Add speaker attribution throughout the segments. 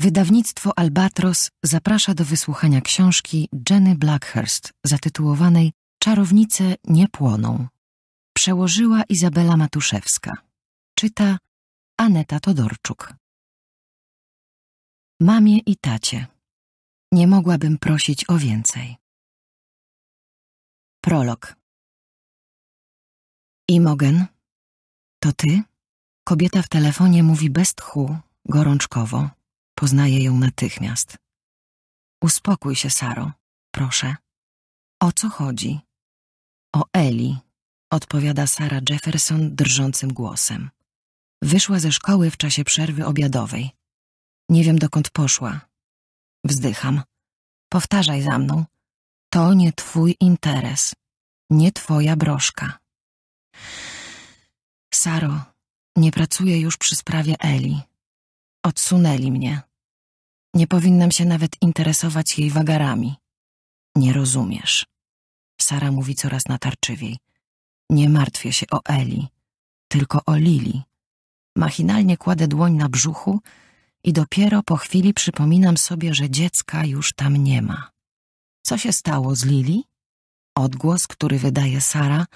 Speaker 1: Wydawnictwo Albatros zaprasza do wysłuchania książki Jenny Blackhurst
Speaker 2: zatytułowanej Czarownice nie płoną. Przełożyła Izabela Matuszewska. Czyta Aneta Todorczuk. Mamie i tacie. Nie mogłabym prosić o więcej. Prolog. Imogen, to ty? Kobieta w telefonie mówi bez tchu, gorączkowo Poznaje ją natychmiast. Uspokój się, Saro, proszę. O co chodzi? O Eli, odpowiada Sara Jefferson
Speaker 1: drżącym głosem. Wyszła ze szkoły w czasie przerwy obiadowej. Nie wiem dokąd poszła. Wzdycham. Powtarzaj za mną. To nie twój interes. Nie twoja broszka. Saro, nie pracuję już przy sprawie Eli. Odsunęli mnie. Nie powinnam się nawet interesować jej wagarami. Nie rozumiesz. Sara mówi coraz natarczywiej. Nie martwię się o Eli, tylko o Lili. Machinalnie kładę dłoń na brzuchu i dopiero po chwili przypominam sobie, że dziecka już tam nie ma. Co się stało z Lili? Odgłos, który wydaje Sara,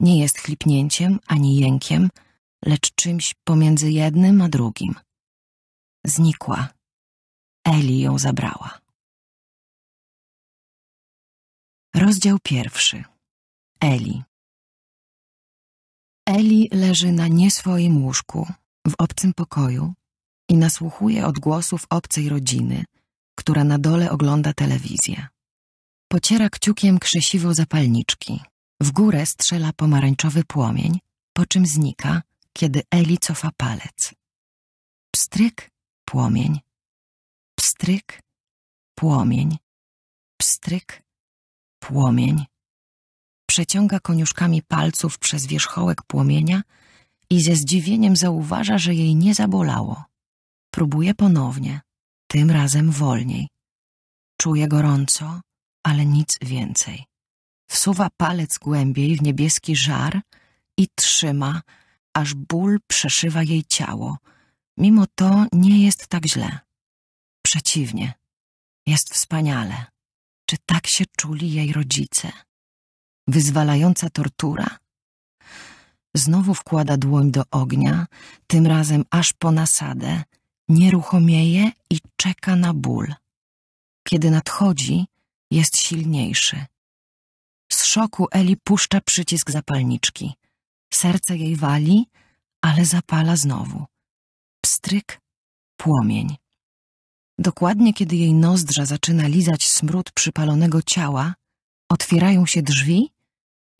Speaker 1: nie jest chlipnięciem ani
Speaker 2: jękiem, lecz czymś pomiędzy jednym a drugim. Znikła Eli ją zabrała. Rozdział pierwszy. Eli. Eli leży na nieswoim łóżku, w obcym pokoju i nasłuchuje odgłosów
Speaker 1: obcej rodziny, która na dole ogląda telewizję. Pociera kciukiem krzesiwo zapalniczki. W górę strzela pomarańczowy płomień, po czym
Speaker 2: znika, kiedy Eli cofa palec. Pstryk, płomień, Pstryk, płomień, pstryk, płomień. Przeciąga koniuszkami palców przez wierzchołek płomienia
Speaker 1: i ze zdziwieniem zauważa, że jej nie zabolało. Próbuje ponownie, tym razem wolniej. Czuje gorąco, ale nic więcej. Wsuwa palec głębiej w niebieski żar i trzyma, aż ból przeszywa jej ciało. Mimo to nie jest tak źle przeciwnie. Jest wspaniale. Czy tak się czuli jej rodzice? Wyzwalająca tortura? Znowu wkłada dłoń do ognia, tym razem aż po nasadę, nieruchomieje i czeka na ból. Kiedy nadchodzi, jest silniejszy. Z szoku Eli puszcza przycisk zapalniczki. Serce jej wali, ale zapala znowu. Pstryk, płomień. Dokładnie kiedy jej nozdrza zaczyna lizać smród przypalonego ciała, otwierają się drzwi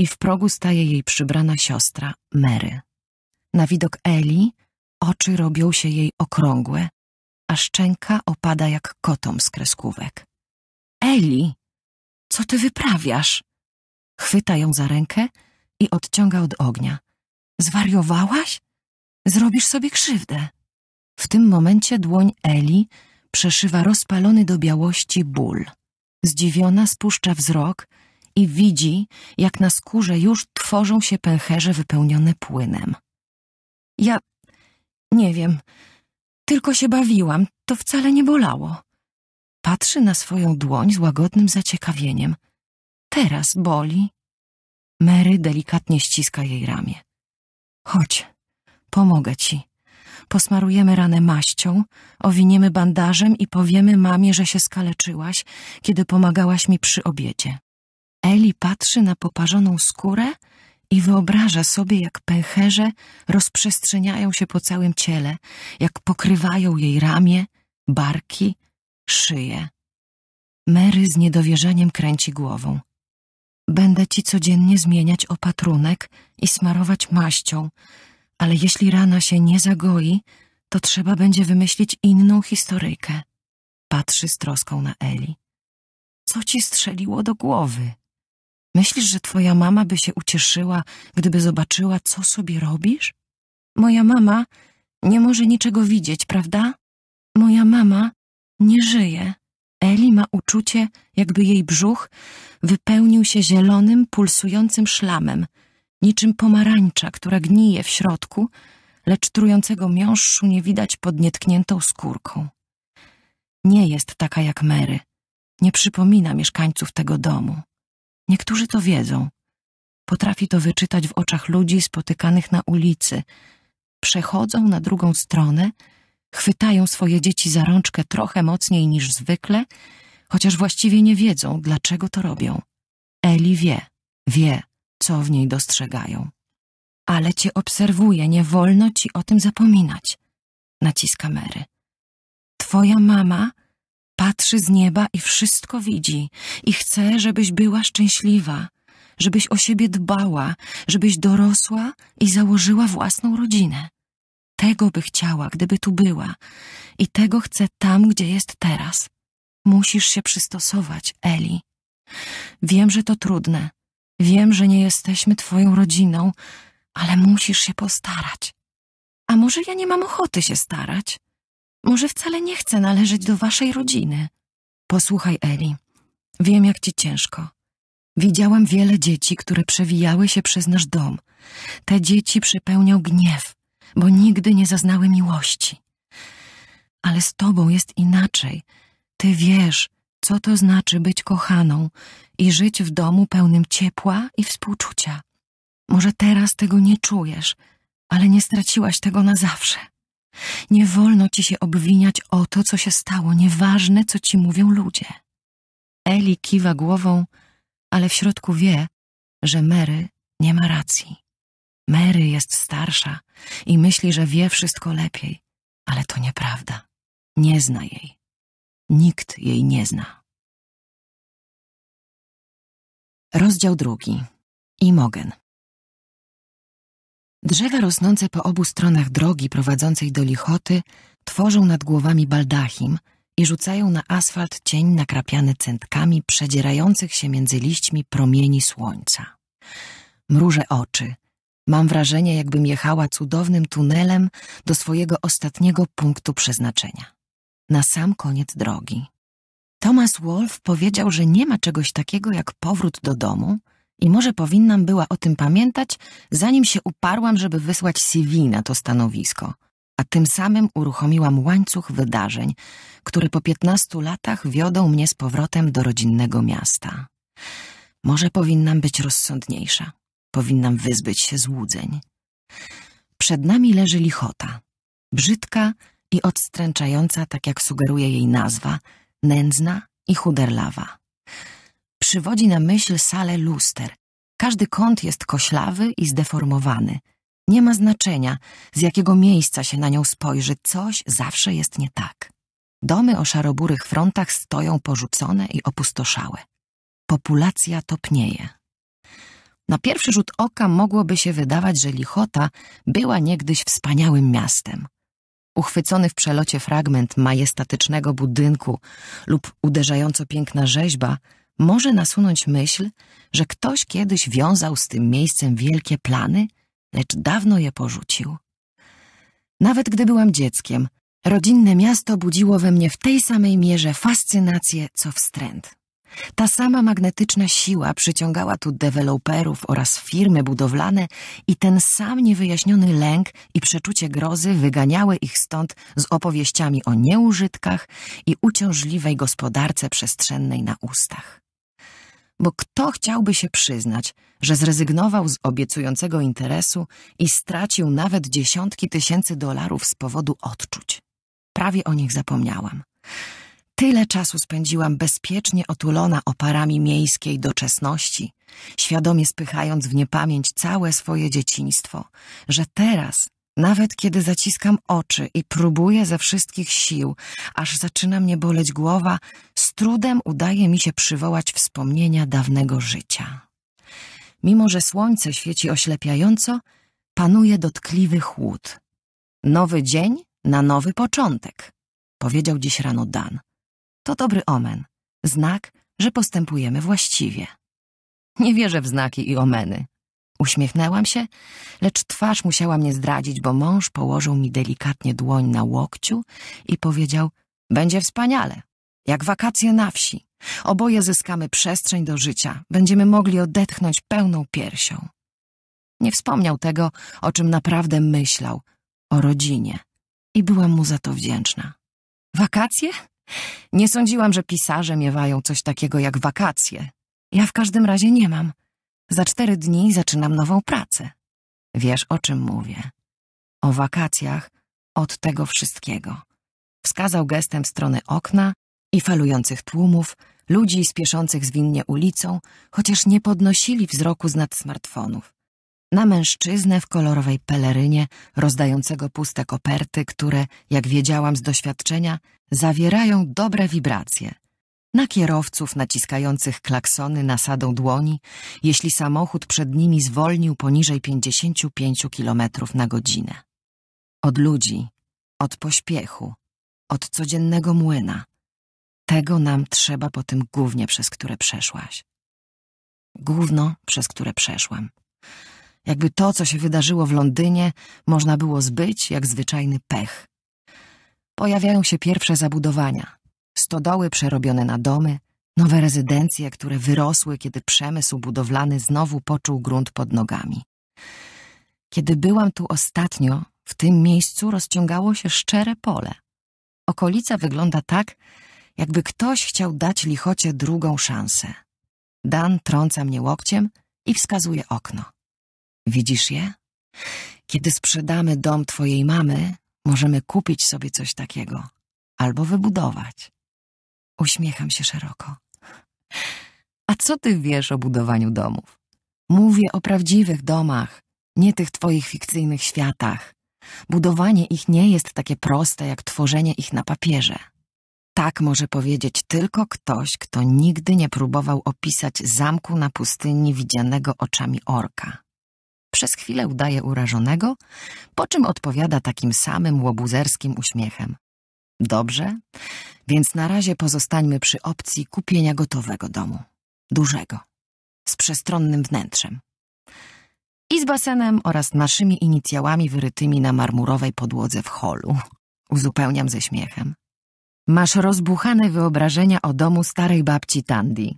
Speaker 1: i w progu staje jej przybrana siostra, Mary. Na widok Eli oczy robią się jej okrągłe, a szczęka opada jak kotom z kreskówek. Eli, co ty wyprawiasz? Chwyta ją za rękę i odciąga od ognia. Zwariowałaś? Zrobisz sobie krzywdę. W tym momencie dłoń Eli przeszywa rozpalony do białości ból. Zdziwiona spuszcza wzrok i widzi, jak na skórze już tworzą się pęcherze wypełnione płynem. Ja nie wiem, tylko się bawiłam, to wcale nie bolało. Patrzy na swoją dłoń z łagodnym zaciekawieniem. Teraz boli. Mary delikatnie ściska jej ramię. Chodź, pomogę ci. Posmarujemy ranę maścią, owiniemy bandażem i powiemy mamie, że się skaleczyłaś, kiedy pomagałaś mi przy obiedzie. Eli patrzy na poparzoną skórę i wyobraża sobie, jak pęcherze rozprzestrzeniają się po całym ciele, jak pokrywają jej ramię, barki, szyję. Mary z niedowierzaniem kręci głową. Będę ci codziennie zmieniać opatrunek i smarować maścią, ale jeśli rana się nie zagoi, to trzeba będzie wymyślić inną historyjkę. Patrzy z troską na Eli. Co ci strzeliło do głowy? Myślisz, że twoja mama by się ucieszyła, gdyby zobaczyła, co sobie robisz? Moja mama nie może niczego widzieć, prawda? Moja mama nie żyje. Eli ma uczucie, jakby jej brzuch wypełnił się zielonym, pulsującym szlamem – niczym pomarańcza, która gnije w środku, lecz trującego miąższu nie widać pod nietkniętą skórką. Nie jest taka jak Mary. Nie przypomina mieszkańców tego domu. Niektórzy to wiedzą. Potrafi to wyczytać w oczach ludzi spotykanych na ulicy. Przechodzą na drugą stronę, chwytają swoje dzieci za rączkę trochę mocniej niż zwykle, chociaż właściwie nie wiedzą, dlaczego to robią. Eli wie, wie, co w niej dostrzegają. Ale cię obserwuję, nie wolno ci o tym zapominać. Naciska Mary. Twoja mama patrzy z nieba i wszystko widzi i chce, żebyś była szczęśliwa, żebyś o siebie dbała, żebyś dorosła i założyła własną rodzinę. Tego by chciała, gdyby tu była i tego chce tam, gdzie jest teraz. Musisz się przystosować, Eli. Wiem, że to trudne, Wiem, że nie jesteśmy twoją rodziną, ale musisz się postarać. A może ja nie mam ochoty się starać? Może wcale nie chcę należeć do waszej rodziny? Posłuchaj, Eli. Wiem, jak ci ciężko. Widziałam wiele dzieci, które przewijały się przez nasz dom. Te dzieci przepełniał gniew, bo nigdy nie zaznały miłości. Ale z tobą jest inaczej. Ty wiesz, co to znaczy być kochaną i żyć w domu pełnym ciepła i współczucia? Może teraz tego nie czujesz, ale nie straciłaś tego na zawsze. Nie wolno ci się obwiniać o to, co się stało, nieważne, co ci mówią ludzie. Eli kiwa głową, ale w środku wie, że Mary nie ma racji. Mary jest starsza
Speaker 2: i myśli, że wie wszystko lepiej, ale to nieprawda. Nie zna jej. Nikt jej nie zna. Rozdział drugi. Imogen. Drzewa
Speaker 1: rosnące po obu stronach drogi prowadzącej do lichoty tworzą nad głowami baldachim i rzucają na asfalt cień nakrapiany centkami przedzierających się między liśćmi promieni słońca. Mrużę oczy. Mam wrażenie, jakbym jechała cudownym tunelem do swojego ostatniego punktu przeznaczenia na sam koniec drogi. Thomas Wolf powiedział, że nie ma czegoś takiego jak powrót do domu i może powinnam była o tym pamiętać, zanim się uparłam, żeby wysłać CV na to stanowisko, a tym samym uruchomiłam łańcuch wydarzeń, które po piętnastu latach wiodą mnie z powrotem do rodzinnego miasta. Może powinnam być rozsądniejsza. Powinnam wyzbyć się złudzeń. Przed nami leży lichota. Brzydka, i odstręczająca, tak jak sugeruje jej nazwa, nędzna i chuderlawa. Przywodzi na myśl salę luster. Każdy kąt jest koślawy i zdeformowany. Nie ma znaczenia, z jakiego miejsca się na nią spojrzy, coś zawsze jest nie tak. Domy o szaroburych frontach stoją porzucone i opustoszałe. Populacja topnieje. Na pierwszy rzut oka mogłoby się wydawać, że Lichota była niegdyś wspaniałym miastem uchwycony w przelocie fragment majestatycznego budynku lub uderzająco piękna rzeźba może nasunąć myśl, że ktoś kiedyś wiązał z tym miejscem wielkie plany, lecz dawno je porzucił. Nawet gdy byłam dzieckiem, rodzinne miasto budziło we mnie w tej samej mierze fascynację co wstręt. Ta sama magnetyczna siła przyciągała tu deweloperów oraz firmy budowlane i ten sam niewyjaśniony lęk i przeczucie grozy wyganiały ich stąd z opowieściami o nieużytkach i uciążliwej gospodarce przestrzennej na ustach. Bo kto chciałby się przyznać, że zrezygnował z obiecującego interesu i stracił nawet dziesiątki tysięcy dolarów z powodu odczuć? Prawie o nich zapomniałam. Tyle czasu spędziłam bezpiecznie otulona oparami miejskiej doczesności, świadomie spychając w niepamięć całe swoje dzieciństwo, że teraz, nawet kiedy zaciskam oczy i próbuję ze wszystkich sił, aż zaczyna mnie boleć głowa, z trudem udaje mi się przywołać wspomnienia dawnego życia. Mimo, że słońce świeci oślepiająco, panuje dotkliwy chłód. Nowy dzień na nowy początek, powiedział dziś rano Dan. To dobry omen, znak, że postępujemy właściwie. Nie wierzę w znaki i omeny. Uśmiechnęłam się, lecz twarz musiała mnie zdradzić, bo mąż położył mi delikatnie dłoń na łokciu i powiedział: Będzie wspaniale, jak wakacje na wsi. Oboje zyskamy przestrzeń do życia, będziemy mogli odetchnąć pełną piersią. Nie wspomniał tego, o czym naprawdę myślał o rodzinie i byłam mu za to wdzięczna. Wakacje? Nie sądziłam, że pisarze miewają coś takiego jak wakacje. Ja w każdym razie nie mam. Za cztery dni zaczynam nową pracę. Wiesz, o czym mówię. O wakacjach od tego wszystkiego. Wskazał gestem w stronę okna i falujących tłumów, ludzi spieszących zwinnie ulicą, chociaż nie podnosili wzroku z nad smartfonów na mężczyznę w kolorowej pelerynie, rozdającego puste koperty, które, jak wiedziałam z doświadczenia, zawierają dobre wibracje. Na kierowców naciskających klaksony nasadą dłoni, jeśli samochód przed nimi zwolnił poniżej 55 km na godzinę. Od ludzi, od pośpiechu, od codziennego młyna. Tego nam trzeba po tym głównie, przez które przeszłaś. Główno, przez które przeszłam. Jakby to, co się wydarzyło w Londynie, można było zbyć jak zwyczajny pech. Pojawiają się pierwsze zabudowania. Stodoły przerobione na domy, nowe rezydencje, które wyrosły, kiedy przemysł budowlany znowu poczuł grunt pod nogami. Kiedy byłam tu ostatnio, w tym miejscu rozciągało się szczere pole. Okolica wygląda tak, jakby ktoś chciał dać lichocie drugą szansę. Dan trąca mnie łokciem i wskazuje okno. Widzisz je? Kiedy sprzedamy dom twojej mamy, możemy kupić sobie coś takiego albo wybudować. Uśmiecham się szeroko. A co ty wiesz o budowaniu domów? Mówię o prawdziwych domach, nie tych twoich fikcyjnych światach. Budowanie ich nie jest takie proste jak tworzenie ich na papierze. Tak może powiedzieć tylko ktoś, kto nigdy nie próbował opisać zamku na pustyni widzianego oczami orka. Przez chwilę udaje urażonego, po czym odpowiada takim samym łobuzerskim uśmiechem. Dobrze, więc na razie pozostańmy przy opcji kupienia gotowego domu. Dużego. Z przestronnym wnętrzem. I z basenem oraz naszymi inicjałami wyrytymi na marmurowej podłodze w holu. Uzupełniam ze śmiechem. Masz rozbuchane wyobrażenia o domu starej babci Tandy,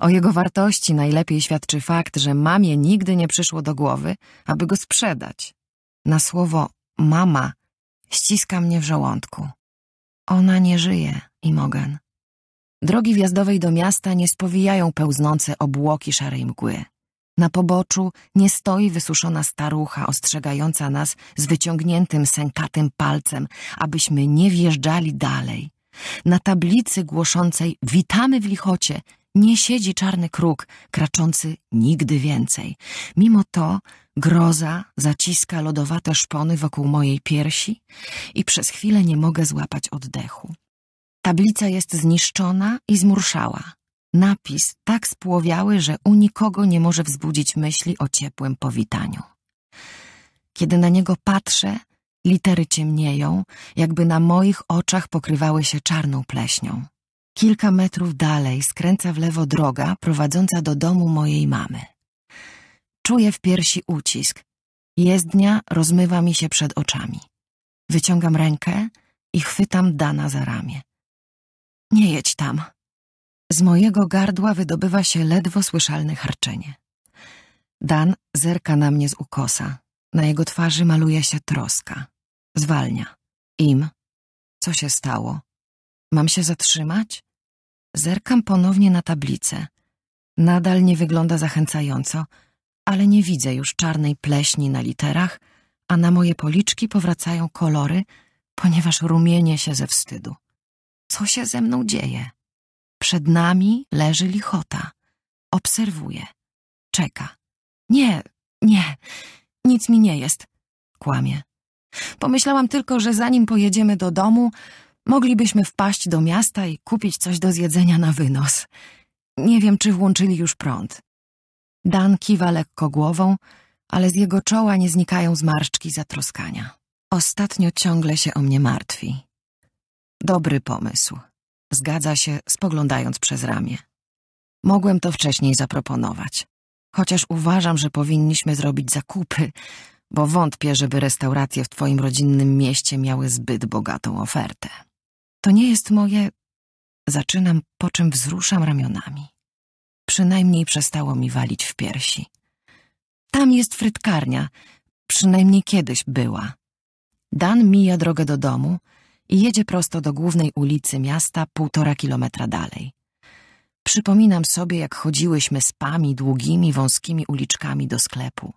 Speaker 1: o jego wartości najlepiej świadczy fakt, że mamie nigdy nie przyszło do głowy, aby go sprzedać. Na słowo mama ściska mnie w żołądku. Ona nie żyje, Imogen. Drogi wjazdowej do miasta nie spowijają pełznące obłoki szarej mgły. Na poboczu nie stoi wysuszona starucha ostrzegająca nas z wyciągniętym sękatym palcem, abyśmy nie wjeżdżali dalej. Na tablicy głoszącej Witamy w Lichocie nie siedzi czarny kruk, kraczący nigdy więcej. Mimo to groza zaciska lodowate szpony wokół mojej piersi i przez chwilę nie mogę złapać oddechu. Tablica jest zniszczona i zmurszała. Napis tak spłowiały, że u nikogo nie może wzbudzić myśli o ciepłym powitaniu. Kiedy na niego patrzę, litery ciemnieją, jakby na moich oczach pokrywały się czarną pleśnią. Kilka metrów dalej skręca w lewo droga prowadząca do domu mojej mamy. Czuję w piersi ucisk. Jezdnia rozmywa mi się przed oczami. Wyciągam rękę i chwytam Dana za ramię. Nie jedź tam. Z mojego gardła wydobywa się ledwo słyszalne harczenie. Dan zerka na mnie z ukosa. Na jego twarzy maluje się troska. Zwalnia. Im. Co się stało? Mam się zatrzymać? Zerkam ponownie na tablicę. Nadal nie wygląda zachęcająco, ale nie widzę już czarnej pleśni na literach, a na moje policzki powracają kolory, ponieważ rumienie się ze wstydu. Co się ze mną dzieje? Przed nami leży lichota. Obserwuje. Czeka. Nie, nie, nic mi nie jest. Kłamie. Pomyślałam tylko, że zanim pojedziemy do domu, Moglibyśmy wpaść do miasta i kupić coś do zjedzenia na wynos. Nie wiem, czy włączyli już prąd. Dan kiwa lekko głową, ale z jego czoła nie znikają zmarszczki zatroskania. Ostatnio ciągle się o mnie martwi. Dobry pomysł. Zgadza się, spoglądając przez ramię. Mogłem to wcześniej zaproponować. Chociaż uważam, że powinniśmy zrobić zakupy, bo wątpię, żeby restauracje w twoim rodzinnym mieście miały zbyt bogatą ofertę. To nie jest moje. Zaczynam, po czym wzruszam ramionami. Przynajmniej przestało mi walić w piersi. Tam jest frytkarnia, przynajmniej kiedyś była. Dan mija drogę do domu i jedzie prosto do głównej ulicy miasta półtora kilometra dalej. Przypominam sobie, jak chodziłyśmy z pami długimi, wąskimi uliczkami do sklepu.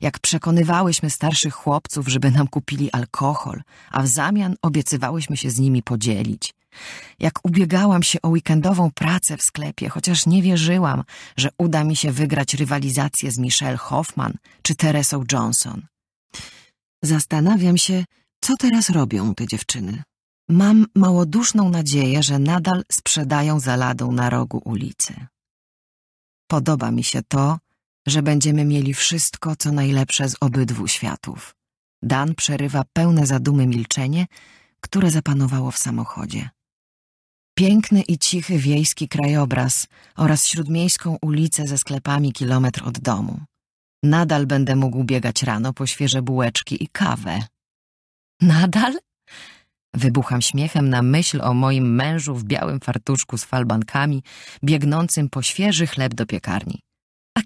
Speaker 1: Jak przekonywałyśmy starszych chłopców, żeby nam kupili alkohol, a w zamian obiecywałyśmy się z nimi podzielić. Jak ubiegałam się o weekendową pracę w sklepie, chociaż nie wierzyłam, że uda mi się wygrać rywalizację z Michelle Hoffman czy Teresą Johnson. Zastanawiam się, co teraz robią te dziewczyny. Mam małoduszną nadzieję, że nadal sprzedają zaladą na rogu ulicy. Podoba mi się to, że będziemy mieli wszystko, co najlepsze z obydwu światów. Dan przerywa pełne zadumy milczenie, które zapanowało w samochodzie. Piękny i cichy wiejski krajobraz oraz śródmiejską ulicę ze sklepami kilometr od domu. Nadal będę mógł biegać rano po świeże bułeczki i kawę. Nadal? Wybucham śmiechem na myśl o moim mężu w białym fartuszku z falbankami, biegnącym po świeży chleb do piekarni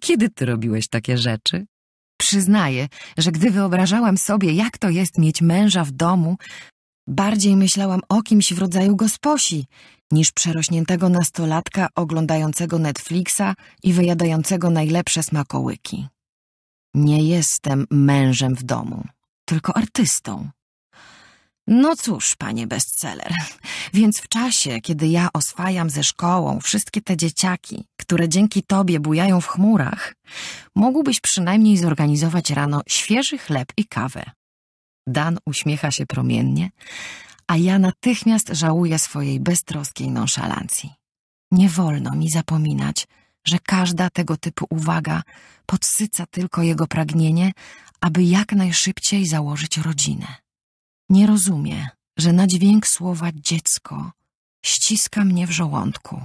Speaker 1: kiedy ty robiłeś takie rzeczy? Przyznaję, że gdy wyobrażałam sobie, jak to jest mieć męża w domu, bardziej myślałam o kimś w rodzaju gosposi, niż przerośniętego nastolatka oglądającego Netflixa i wyjadającego najlepsze smakołyki. Nie jestem mężem w domu, tylko artystą. No cóż, panie bestseller, więc w czasie, kiedy ja oswajam ze szkołą wszystkie te dzieciaki, które dzięki tobie bujają w chmurach, mógłbyś przynajmniej zorganizować rano świeży chleb i kawę. Dan uśmiecha się promiennie, a ja natychmiast żałuję swojej beztroskiej nonszalancji. Nie wolno mi zapominać, że każda tego typu uwaga podsyca tylko jego pragnienie, aby jak najszybciej założyć rodzinę. Nie rozumie, że na dźwięk słowa dziecko ściska mnie w żołądku.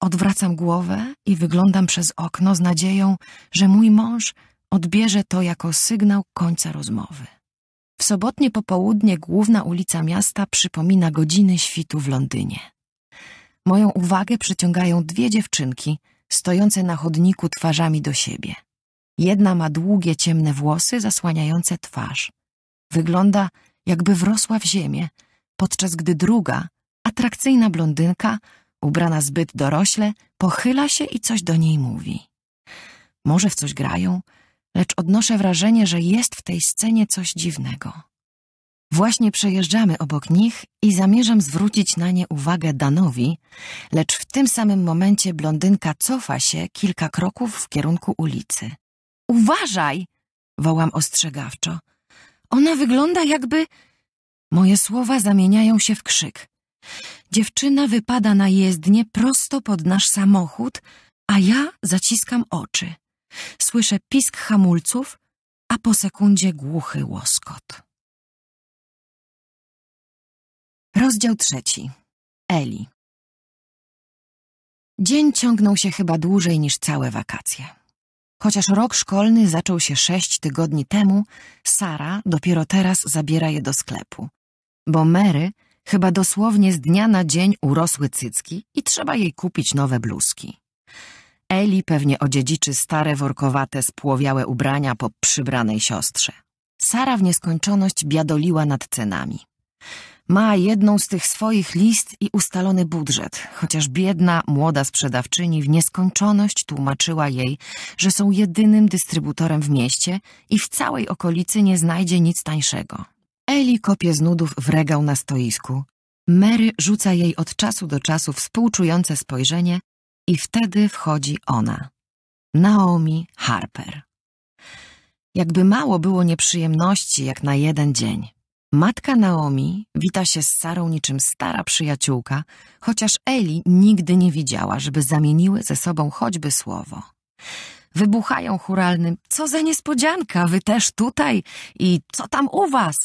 Speaker 1: Odwracam głowę i wyglądam przez okno z nadzieją, że mój mąż odbierze to jako sygnał końca rozmowy. W sobotnie popołudnie główna ulica miasta przypomina godziny świtu w Londynie. Moją uwagę przyciągają dwie dziewczynki stojące na chodniku twarzami do siebie. Jedna ma długie, ciemne włosy zasłaniające twarz. Wygląda jakby wrosła w ziemię, podczas gdy druga, atrakcyjna blondynka, ubrana zbyt dorośle, pochyla się i coś do niej mówi. Może w coś grają, lecz odnoszę wrażenie, że jest w tej scenie coś dziwnego. Właśnie przejeżdżamy obok nich i zamierzam zwrócić na nie uwagę Danowi, lecz w tym samym momencie blondynka cofa się kilka kroków w kierunku ulicy. Uważaj! wołam ostrzegawczo, ona wygląda jakby... Moje słowa zamieniają się w krzyk. Dziewczyna wypada na jezdnię prosto pod nasz samochód, a ja zaciskam
Speaker 2: oczy. Słyszę pisk hamulców, a po sekundzie głuchy łoskot. Rozdział trzeci. Eli. Dzień ciągnął się chyba dłużej niż całe
Speaker 1: wakacje. Chociaż rok szkolny zaczął się sześć tygodni temu, Sara dopiero teraz zabiera je do sklepu. Bo Mary chyba dosłownie z dnia na dzień urosły cycki i trzeba jej kupić nowe bluzki. Eli pewnie odziedziczy stare workowate spłowiałe ubrania po przybranej siostrze. Sara w nieskończoność biadoliła nad cenami. Ma jedną z tych swoich list i ustalony budżet, chociaż biedna, młoda sprzedawczyni w nieskończoność tłumaczyła jej, że są jedynym dystrybutorem w mieście i w całej okolicy nie znajdzie nic tańszego. Eli kopie z nudów w regał na stoisku. Mary rzuca jej od czasu do czasu współczujące spojrzenie i wtedy wchodzi ona. Naomi Harper. Jakby mało było nieprzyjemności jak na jeden dzień. Matka Naomi wita się z Sarą niczym stara przyjaciółka, chociaż Eli nigdy nie widziała, żeby zamieniły ze sobą choćby słowo. Wybuchają churalnym, co za niespodzianka, wy też tutaj i co tam u was?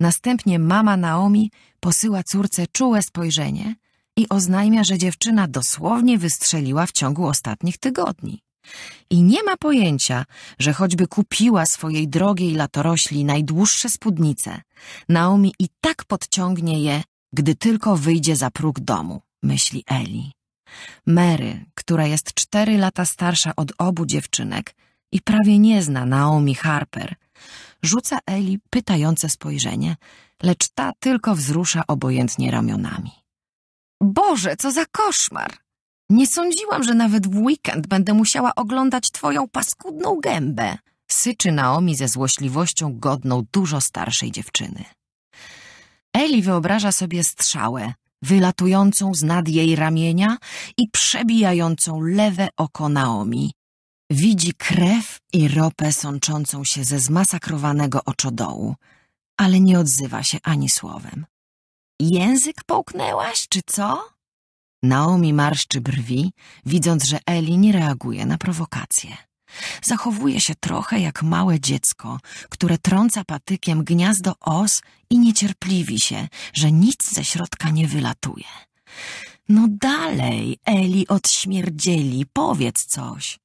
Speaker 1: Następnie mama Naomi posyła córce czułe spojrzenie i oznajmia, że dziewczyna dosłownie wystrzeliła w ciągu ostatnich tygodni. I nie ma pojęcia, że choćby kupiła swojej drogiej latorośli najdłuższe spódnice, Naomi i tak podciągnie je, gdy tylko wyjdzie za próg domu, myśli Eli. Mary, która jest cztery lata starsza od obu dziewczynek i prawie nie zna Naomi Harper, rzuca Eli pytające spojrzenie, lecz ta tylko wzrusza obojętnie ramionami. Boże, co za koszmar! Nie sądziłam, że nawet w weekend będę musiała oglądać twoją paskudną gębę. Syczy Naomi ze złośliwością godną dużo starszej dziewczyny. Eli wyobraża sobie strzałę, wylatującą z nad jej ramienia i przebijającą lewe oko Naomi. Widzi krew i ropę sączącą się ze zmasakrowanego oczodołu, ale nie odzywa się ani słowem. Język połknęłaś, czy co? Naomi marszczy brwi, widząc, że Eli nie reaguje na prowokacje. Zachowuje się trochę jak małe dziecko, które trąca patykiem gniazdo os i niecierpliwi się, że nic ze środka nie wylatuje. No dalej, Eli odśmierdzieli, powiedz coś.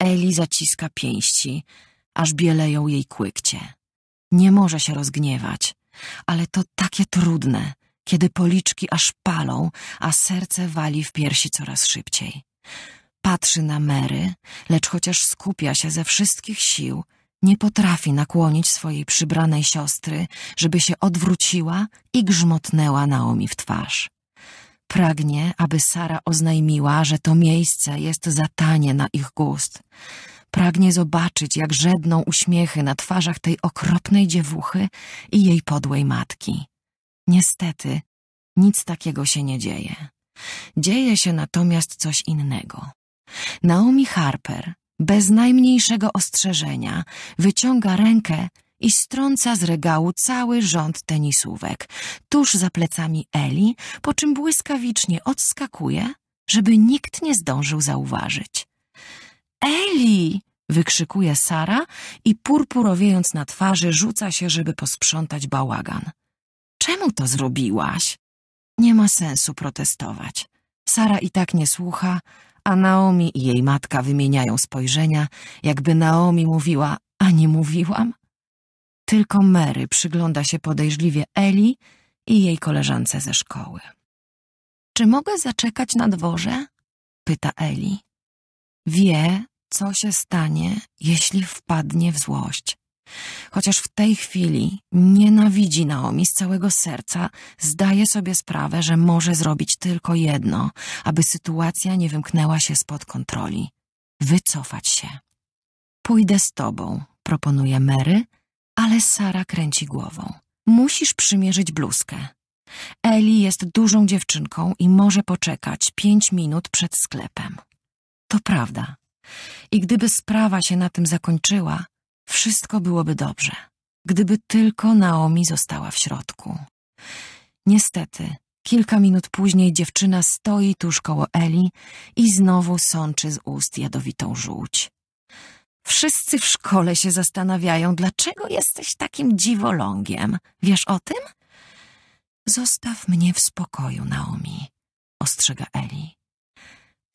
Speaker 1: Eli zaciska pięści, aż bieleją jej kłykcie. Nie może się rozgniewać, ale to takie trudne, kiedy policzki aż palą, a serce wali w piersi coraz szybciej. Patrzy na Mary, lecz chociaż skupia się ze wszystkich sił, nie potrafi nakłonić swojej przybranej siostry, żeby się odwróciła i grzmotnęła Naomi w twarz. Pragnie, aby Sara oznajmiła, że to miejsce jest za tanie na ich gust. Pragnie zobaczyć, jak żedną uśmiechy na twarzach tej okropnej dziewuchy i jej podłej matki. Niestety, nic takiego się nie dzieje. Dzieje się natomiast coś innego. Naomi Harper, bez najmniejszego ostrzeżenia, wyciąga rękę i strąca z regału cały rząd tenisówek, tuż za plecami Eli, po czym błyskawicznie odskakuje, żeby nikt nie zdążył zauważyć. Eli! wykrzykuje Sara i purpurowiejąc na twarzy rzuca się, żeby posprzątać bałagan. Czemu to zrobiłaś? Nie ma sensu protestować. Sara i tak nie słucha, a Naomi i jej matka wymieniają spojrzenia, jakby Naomi mówiła, a nie mówiłam. Tylko Mary przygląda się podejrzliwie Eli i jej koleżance ze szkoły. Czy mogę zaczekać na dworze? pyta Eli. Wie, co się stanie, jeśli wpadnie w złość. Chociaż w tej chwili nienawidzi Naomi z całego serca, zdaje sobie sprawę, że może zrobić tylko jedno, aby sytuacja nie wymknęła się spod kontroli. Wycofać się. Pójdę z tobą, proponuje Mary, ale Sara kręci głową. Musisz przymierzyć bluzkę. Eli jest dużą dziewczynką i może poczekać pięć minut przed sklepem. To prawda. I gdyby sprawa się na tym zakończyła, wszystko byłoby dobrze, gdyby tylko Naomi została w środku. Niestety, kilka minut później dziewczyna stoi tuż koło Eli i znowu sączy z ust jadowitą żółć. Wszyscy w szkole się zastanawiają, dlaczego jesteś takim dziwolągiem. Wiesz o tym? Zostaw mnie w spokoju, Naomi, ostrzega Eli.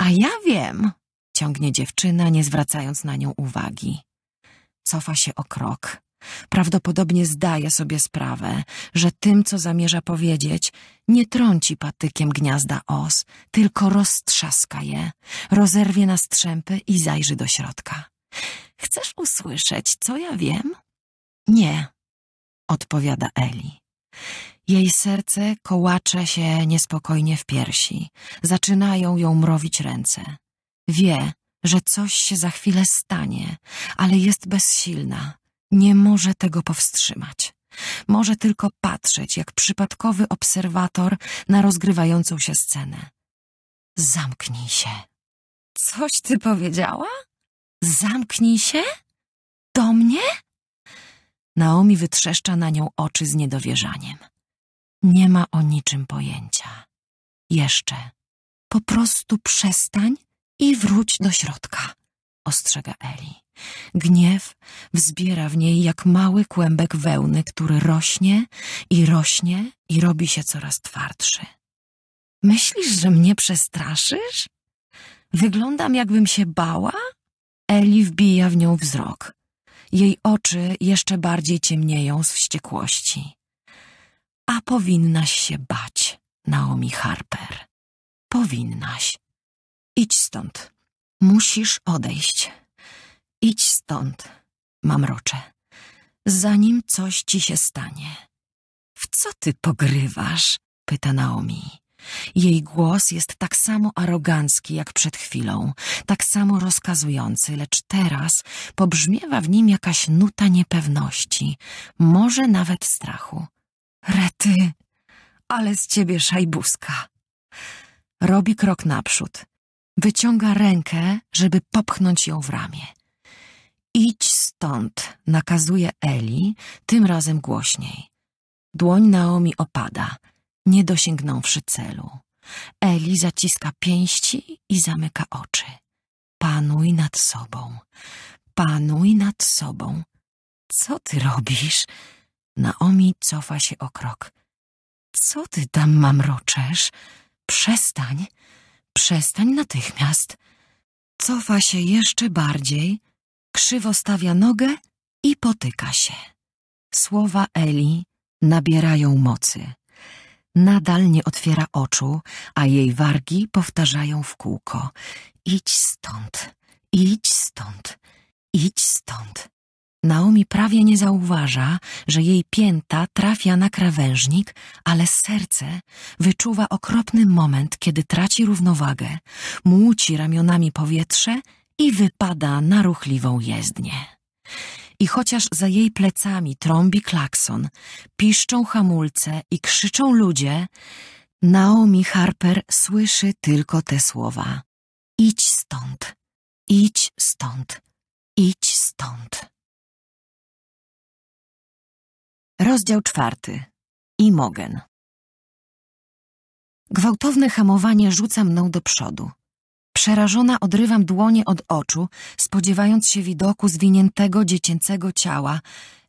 Speaker 1: A ja wiem, ciągnie dziewczyna, nie zwracając na nią uwagi. Cofa się o krok. Prawdopodobnie zdaje sobie sprawę, że tym, co zamierza powiedzieć, nie trąci patykiem gniazda os, tylko roztrzaska je, rozerwie na strzępy i zajrzy do środka. Chcesz usłyszeć, co ja wiem? Nie, odpowiada Eli. Jej serce kołacze się niespokojnie w piersi. Zaczynają ją mrowić ręce. Wie, że coś się za chwilę stanie, ale jest bezsilna. Nie może tego powstrzymać. Może tylko patrzeć, jak przypadkowy obserwator na rozgrywającą się scenę. Zamknij się. Coś ty powiedziała? Zamknij się? Do mnie? Naomi wytrzeszcza na nią oczy z niedowierzaniem. Nie ma o niczym pojęcia. Jeszcze. Po prostu przestań i wróć do środka, ostrzega Eli. Gniew wzbiera w niej jak mały kłębek wełny, który rośnie i rośnie i robi się coraz twardszy. Myślisz, że mnie przestraszysz? Wyglądam, jakbym się bała? Eli wbija w nią wzrok. Jej oczy jeszcze bardziej ciemnieją z wściekłości. A powinnaś się bać, Naomi Harper. Powinnaś. Idź stąd. Musisz odejść. Idź stąd, mamrocze. Zanim coś ci się stanie. W co ty pogrywasz? pyta Naomi. Jej głos jest tak samo arogancki jak przed chwilą, tak samo rozkazujący, lecz teraz pobrzmiewa w nim jakaś nuta niepewności, może nawet strachu. Rety, ale z ciebie szajbuska. Robi krok naprzód. Wyciąga rękę, żeby popchnąć ją w ramię. Idź stąd, nakazuje Eli, tym razem głośniej. Dłoń Naomi opada, nie dosięgnąwszy celu. Eli zaciska pięści i zamyka oczy. Panuj nad sobą. Panuj nad sobą. Co ty robisz? Naomi cofa się o krok. Co ty tam mamroczesz? Przestań. Przestań natychmiast. Cofa się jeszcze bardziej, krzywo stawia nogę i potyka się. Słowa Eli nabierają mocy. Nadal nie otwiera oczu, a jej wargi powtarzają w kółko. Idź stąd, idź stąd, idź stąd. Naomi prawie nie zauważa, że jej pięta trafia na krawężnik, ale serce wyczuwa okropny moment, kiedy traci równowagę, młóci ramionami powietrze i wypada na ruchliwą jezdnię. I chociaż za jej plecami trąbi klakson, piszczą hamulce i krzyczą ludzie, Naomi Harper
Speaker 2: słyszy tylko te słowa. Idź stąd, idź stąd, idź stąd. Rozdział czwarty. Imogen. Gwałtowne
Speaker 1: hamowanie rzuca mną do przodu. Przerażona odrywam dłonie od oczu, spodziewając się widoku zwiniętego dziecięcego ciała,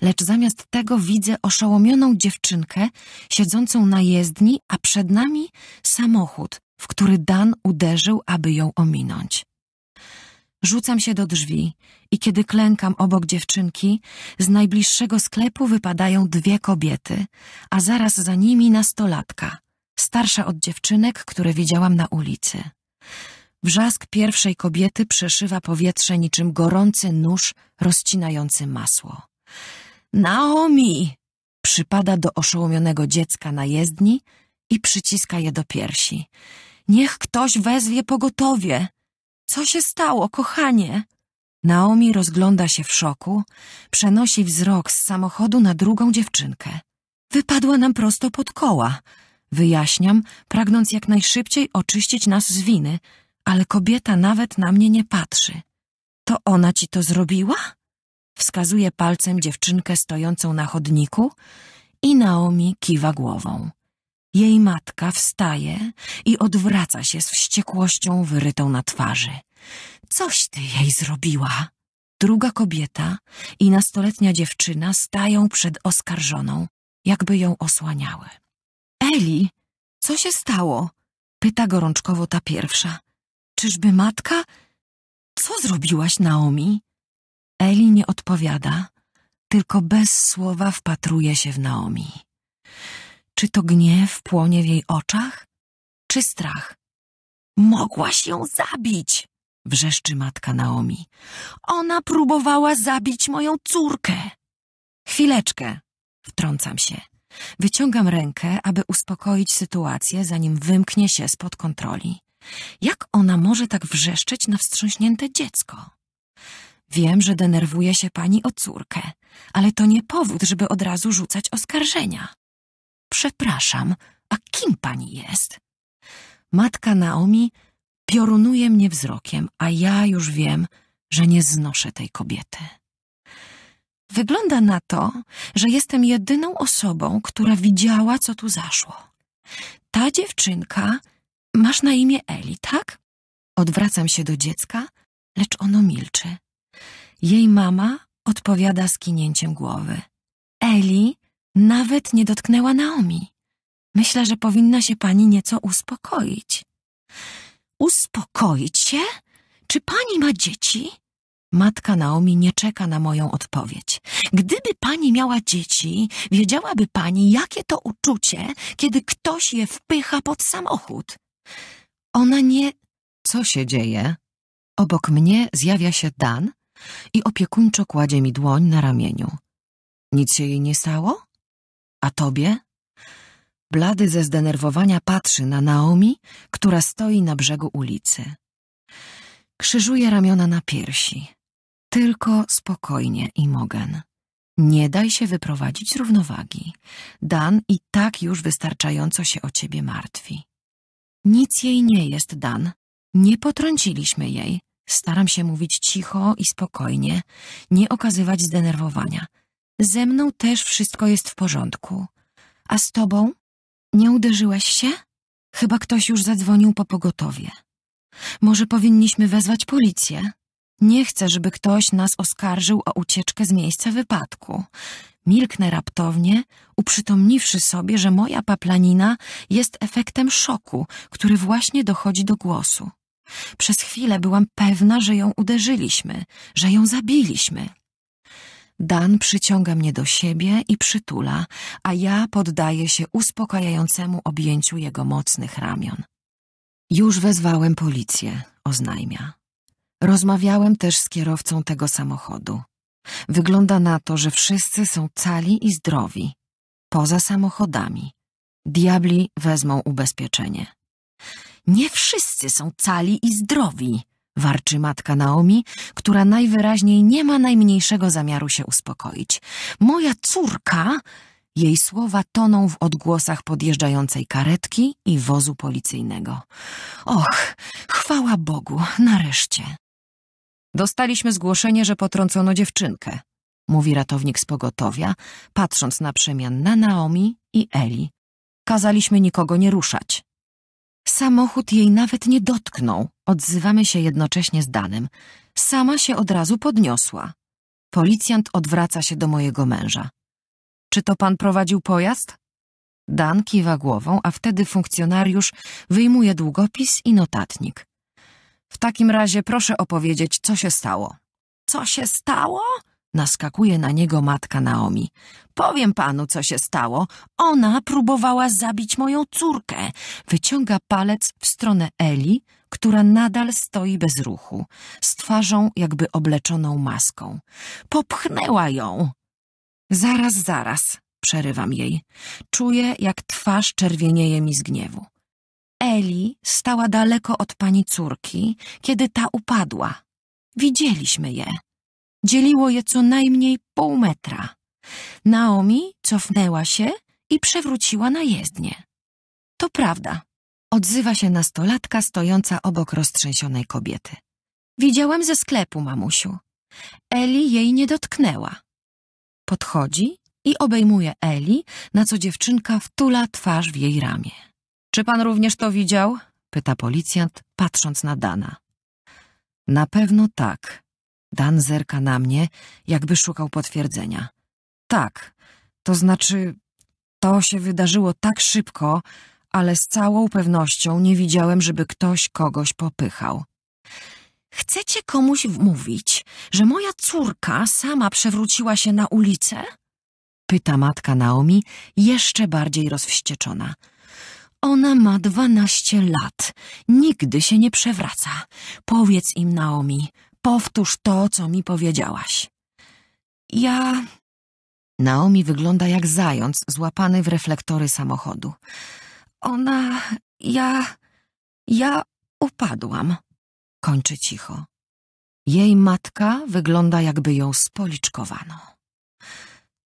Speaker 1: lecz zamiast tego widzę oszołomioną dziewczynkę siedzącą na jezdni, a przed nami samochód, w który Dan uderzył, aby ją ominąć. Rzucam się do drzwi i kiedy klękam obok dziewczynki, z najbliższego sklepu wypadają dwie kobiety, a zaraz za nimi nastolatka, starsza od dziewczynek, które widziałam na ulicy. Wrzask pierwszej kobiety przeszywa powietrze niczym gorący nóż rozcinający masło. Naomi! Przypada do oszołomionego dziecka na jezdni i przyciska je do piersi. Niech ktoś wezwie pogotowie! Co się stało, kochanie? Naomi rozgląda się w szoku, przenosi wzrok z samochodu na drugą dziewczynkę. Wypadła nam prosto pod koła. Wyjaśniam, pragnąc jak najszybciej oczyścić nas z winy, ale kobieta nawet na mnie nie patrzy. To ona ci to zrobiła? Wskazuje palcem dziewczynkę stojącą na chodniku i Naomi kiwa głową. Jej matka wstaje i odwraca się z wściekłością wyrytą na twarzy. Coś ty jej zrobiła. Druga kobieta i nastoletnia dziewczyna stają przed oskarżoną, jakby ją osłaniały. Eli, co się stało? Pyta gorączkowo ta pierwsza. Czyżby matka? Co zrobiłaś, Naomi? Eli nie odpowiada, tylko bez słowa wpatruje się w Naomi. Czy to gniew płonie w jej oczach? Czy strach? Mogłaś ją zabić! Wrzeszczy matka Naomi. Ona próbowała zabić moją córkę! Chwileczkę! Wtrącam się. Wyciągam rękę, aby uspokoić sytuację, zanim wymknie się spod kontroli. Jak ona może tak wrzeszczeć na wstrząśnięte dziecko? Wiem, że denerwuje się pani o córkę, ale to nie powód, żeby od razu rzucać oskarżenia. Przepraszam, a kim pani jest? Matka Naomi piorunuje mnie wzrokiem, a ja już wiem, że nie znoszę tej kobiety. Wygląda na to, że jestem jedyną osobą, która widziała, co tu zaszło. Ta dziewczynka, masz na imię Eli, tak? Odwracam się do dziecka, lecz ono milczy. Jej mama odpowiada skinięciem głowy. Eli nawet nie dotknęła Naomi. Myślę, że powinna się pani nieco uspokoić. Uspokoić się? Czy pani ma dzieci? Matka Naomi nie czeka na moją odpowiedź. Gdyby pani miała dzieci, wiedziałaby pani, jakie to uczucie, kiedy ktoś je wpycha pod samochód. Ona nie... Co się dzieje? Obok mnie zjawia się Dan i opiekuńczo kładzie mi dłoń na ramieniu. Nic się jej nie stało? A tobie? Blady ze zdenerwowania patrzy na Naomi, która stoi na brzegu ulicy. Krzyżuje ramiona na piersi. Tylko spokojnie, Imogen. Nie daj się wyprowadzić z równowagi. Dan i tak już wystarczająco się o ciebie martwi. Nic jej nie jest, Dan. Nie potrąciliśmy jej. Staram się mówić cicho i spokojnie, nie okazywać zdenerwowania. Ze mną też wszystko jest w porządku. A z tobą? Nie uderzyłeś się? Chyba ktoś już zadzwonił po pogotowie. Może powinniśmy wezwać policję? Nie chcę, żeby ktoś nas oskarżył o ucieczkę z miejsca wypadku. Milknę raptownie, uprzytomniwszy sobie, że moja paplanina jest efektem szoku, który właśnie dochodzi do głosu. Przez chwilę byłam pewna, że ją uderzyliśmy, że ją zabiliśmy. Dan przyciąga mnie do siebie i przytula, a ja poddaję się uspokajającemu objęciu jego mocnych ramion. Już wezwałem policję, oznajmia. Rozmawiałem też z kierowcą tego samochodu. Wygląda na to, że wszyscy są cali i zdrowi, poza samochodami. Diabli wezmą ubezpieczenie. Nie wszyscy są cali i zdrowi, warczy matka Naomi, która najwyraźniej nie ma najmniejszego zamiaru się uspokoić. Moja córka... Jej słowa toną w odgłosach podjeżdżającej karetki i wozu policyjnego. Och, chwała Bogu, nareszcie. Dostaliśmy zgłoszenie, że potrącono dziewczynkę, mówi ratownik z pogotowia, patrząc na przemian na Naomi i Eli. Kazaliśmy nikogo nie ruszać. Samochód jej nawet nie dotknął, Odzywamy się jednocześnie z Danem. Sama się od razu podniosła. Policjant odwraca się do mojego męża. Czy to pan prowadził pojazd? Dan kiwa głową, a wtedy funkcjonariusz wyjmuje długopis i notatnik. W takim razie proszę opowiedzieć, co się stało. Co się stało? Naskakuje na niego matka Naomi. Powiem panu, co się stało. Ona próbowała zabić moją córkę. Wyciąga palec w stronę Eli, która nadal stoi bez ruchu, z twarzą jakby obleczoną maską. Popchnęła ją! Zaraz, zaraz, przerywam jej. Czuję, jak twarz czerwienieje mi z gniewu. Eli stała daleko od pani córki, kiedy ta upadła. Widzieliśmy je. Dzieliło je co najmniej pół metra. Naomi cofnęła się i przewróciła na jezdnię. To prawda, Odzywa się nastolatka stojąca obok roztrzęsionej kobiety. Widziałem ze sklepu, mamusiu. Eli jej nie dotknęła. Podchodzi i obejmuje Eli, na co dziewczynka wtula twarz w jej ramię. Czy pan również to widział? pyta policjant, patrząc na Dana. Na pewno tak. Dan zerka na mnie, jakby szukał potwierdzenia. Tak, to znaczy, to się wydarzyło tak szybko, ale z całą pewnością nie widziałem, żeby ktoś kogoś popychał. Chcecie komuś wmówić, że moja córka sama przewróciła się na ulicę? Pyta matka Naomi, jeszcze bardziej rozwścieczona. Ona ma dwanaście lat. Nigdy się nie przewraca. Powiedz im, Naomi, powtórz to, co mi powiedziałaś. Ja... Naomi wygląda jak zając złapany w reflektory samochodu. Ona, ja, ja upadłam. Kończy cicho. Jej matka wygląda, jakby ją spoliczkowano.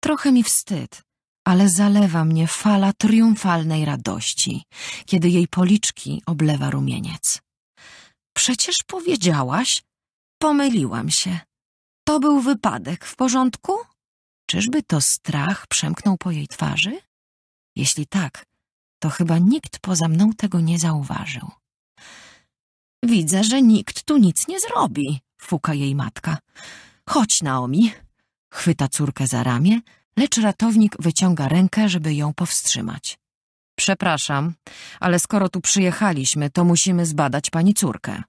Speaker 1: Trochę mi wstyd, ale zalewa mnie fala triumfalnej radości, kiedy jej policzki oblewa rumieniec. Przecież powiedziałaś, pomyliłam się. To był wypadek, w porządku? Czyżby to strach przemknął po jej twarzy? Jeśli tak, to chyba nikt poza mną tego nie zauważył. Widzę, że nikt tu nic nie zrobi, fuka jej matka. Chodź, Naomi. Chwyta córkę za ramię, lecz ratownik wyciąga rękę, żeby ją powstrzymać. Przepraszam, ale skoro tu przyjechaliśmy, to musimy zbadać pani córkę.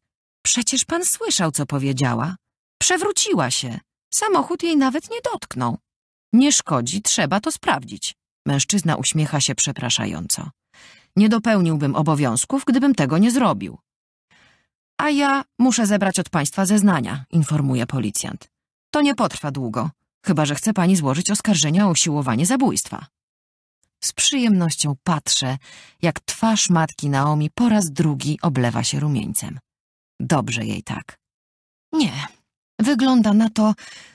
Speaker 1: Przecież pan słyszał, co powiedziała. Przewróciła się. Samochód jej nawet nie dotknął. Nie szkodzi, trzeba to sprawdzić. Mężczyzna uśmiecha się przepraszająco. Nie dopełniłbym obowiązków, gdybym tego nie zrobił. A ja muszę zebrać od państwa zeznania, informuje policjant. To nie potrwa długo, chyba że chce pani złożyć oskarżenia o usiłowanie zabójstwa. Z przyjemnością patrzę, jak twarz matki Naomi po raz drugi oblewa się rumieńcem. Dobrze jej tak.
Speaker 2: Nie, wygląda
Speaker 1: na to,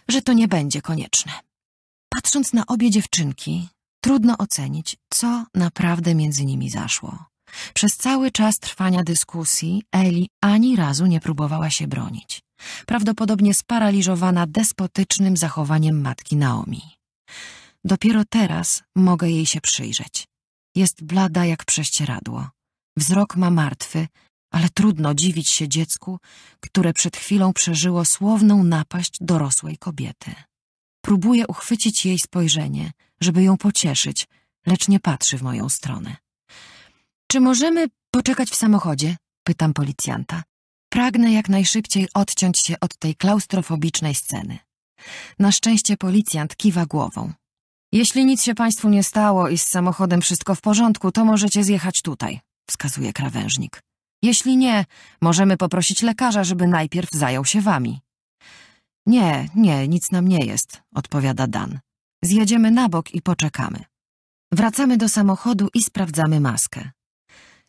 Speaker 1: że to nie będzie konieczne. Patrząc na obie dziewczynki, Trudno ocenić, co naprawdę między nimi zaszło. Przez cały czas trwania dyskusji Eli ani razu nie próbowała się bronić, prawdopodobnie sparaliżowana despotycznym zachowaniem matki Naomi. Dopiero teraz mogę jej się przyjrzeć. Jest blada jak prześcieradło. Wzrok ma martwy, ale trudno dziwić się dziecku, które przed chwilą przeżyło słowną napaść dorosłej kobiety. Próbuję uchwycić jej spojrzenie – żeby ją pocieszyć, lecz nie patrzy w moją stronę. Czy możemy poczekać w samochodzie? Pytam policjanta. Pragnę jak najszybciej odciąć się od tej klaustrofobicznej sceny. Na szczęście policjant kiwa głową. Jeśli nic się państwu nie stało i z samochodem wszystko w porządku, to możecie zjechać tutaj, wskazuje krawężnik. Jeśli nie, możemy poprosić lekarza, żeby najpierw zajął się wami. Nie, nie, nic nam nie jest, odpowiada Dan. Zjedziemy na bok i poczekamy. Wracamy do samochodu i sprawdzamy maskę.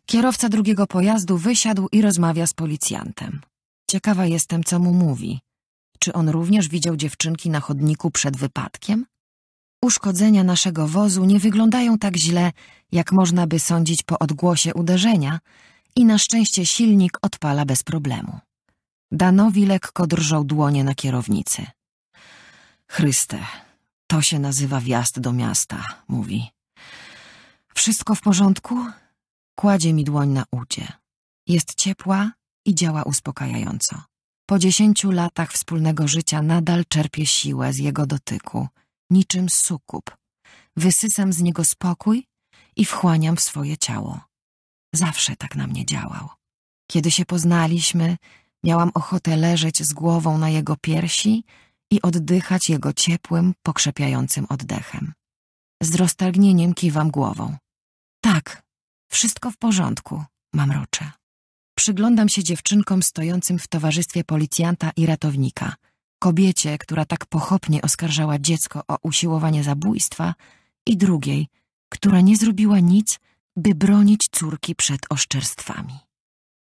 Speaker 1: Kierowca drugiego pojazdu wysiadł i rozmawia z policjantem. Ciekawa jestem, co mu mówi. Czy on również widział dziewczynki na chodniku przed wypadkiem? Uszkodzenia naszego wozu nie wyglądają tak źle, jak można by sądzić po odgłosie uderzenia i na szczęście silnik odpala bez problemu. Danowi lekko drżą dłonie na kierownicy. Chryste, to się nazywa wjazd do miasta, mówi. Wszystko w porządku? Kładzie mi dłoń na udzie. Jest ciepła i działa uspokajająco. Po dziesięciu latach wspólnego życia nadal czerpie siłę z jego dotyku, niczym sukup. Wysysam z niego spokój i wchłaniam w swoje ciało. Zawsze tak na mnie działał. Kiedy się poznaliśmy, miałam ochotę leżeć z głową na jego piersi i oddychać jego ciepłym, pokrzepiającym oddechem. Z roztargnieniem kiwam głową. Tak, wszystko w porządku, mamroczę. Przyglądam się dziewczynkom stojącym w towarzystwie policjanta i ratownika, kobiecie, która tak pochopnie oskarżała dziecko o usiłowanie zabójstwa i drugiej,
Speaker 2: która nie zrobiła nic, by bronić córki przed oszczerstwami.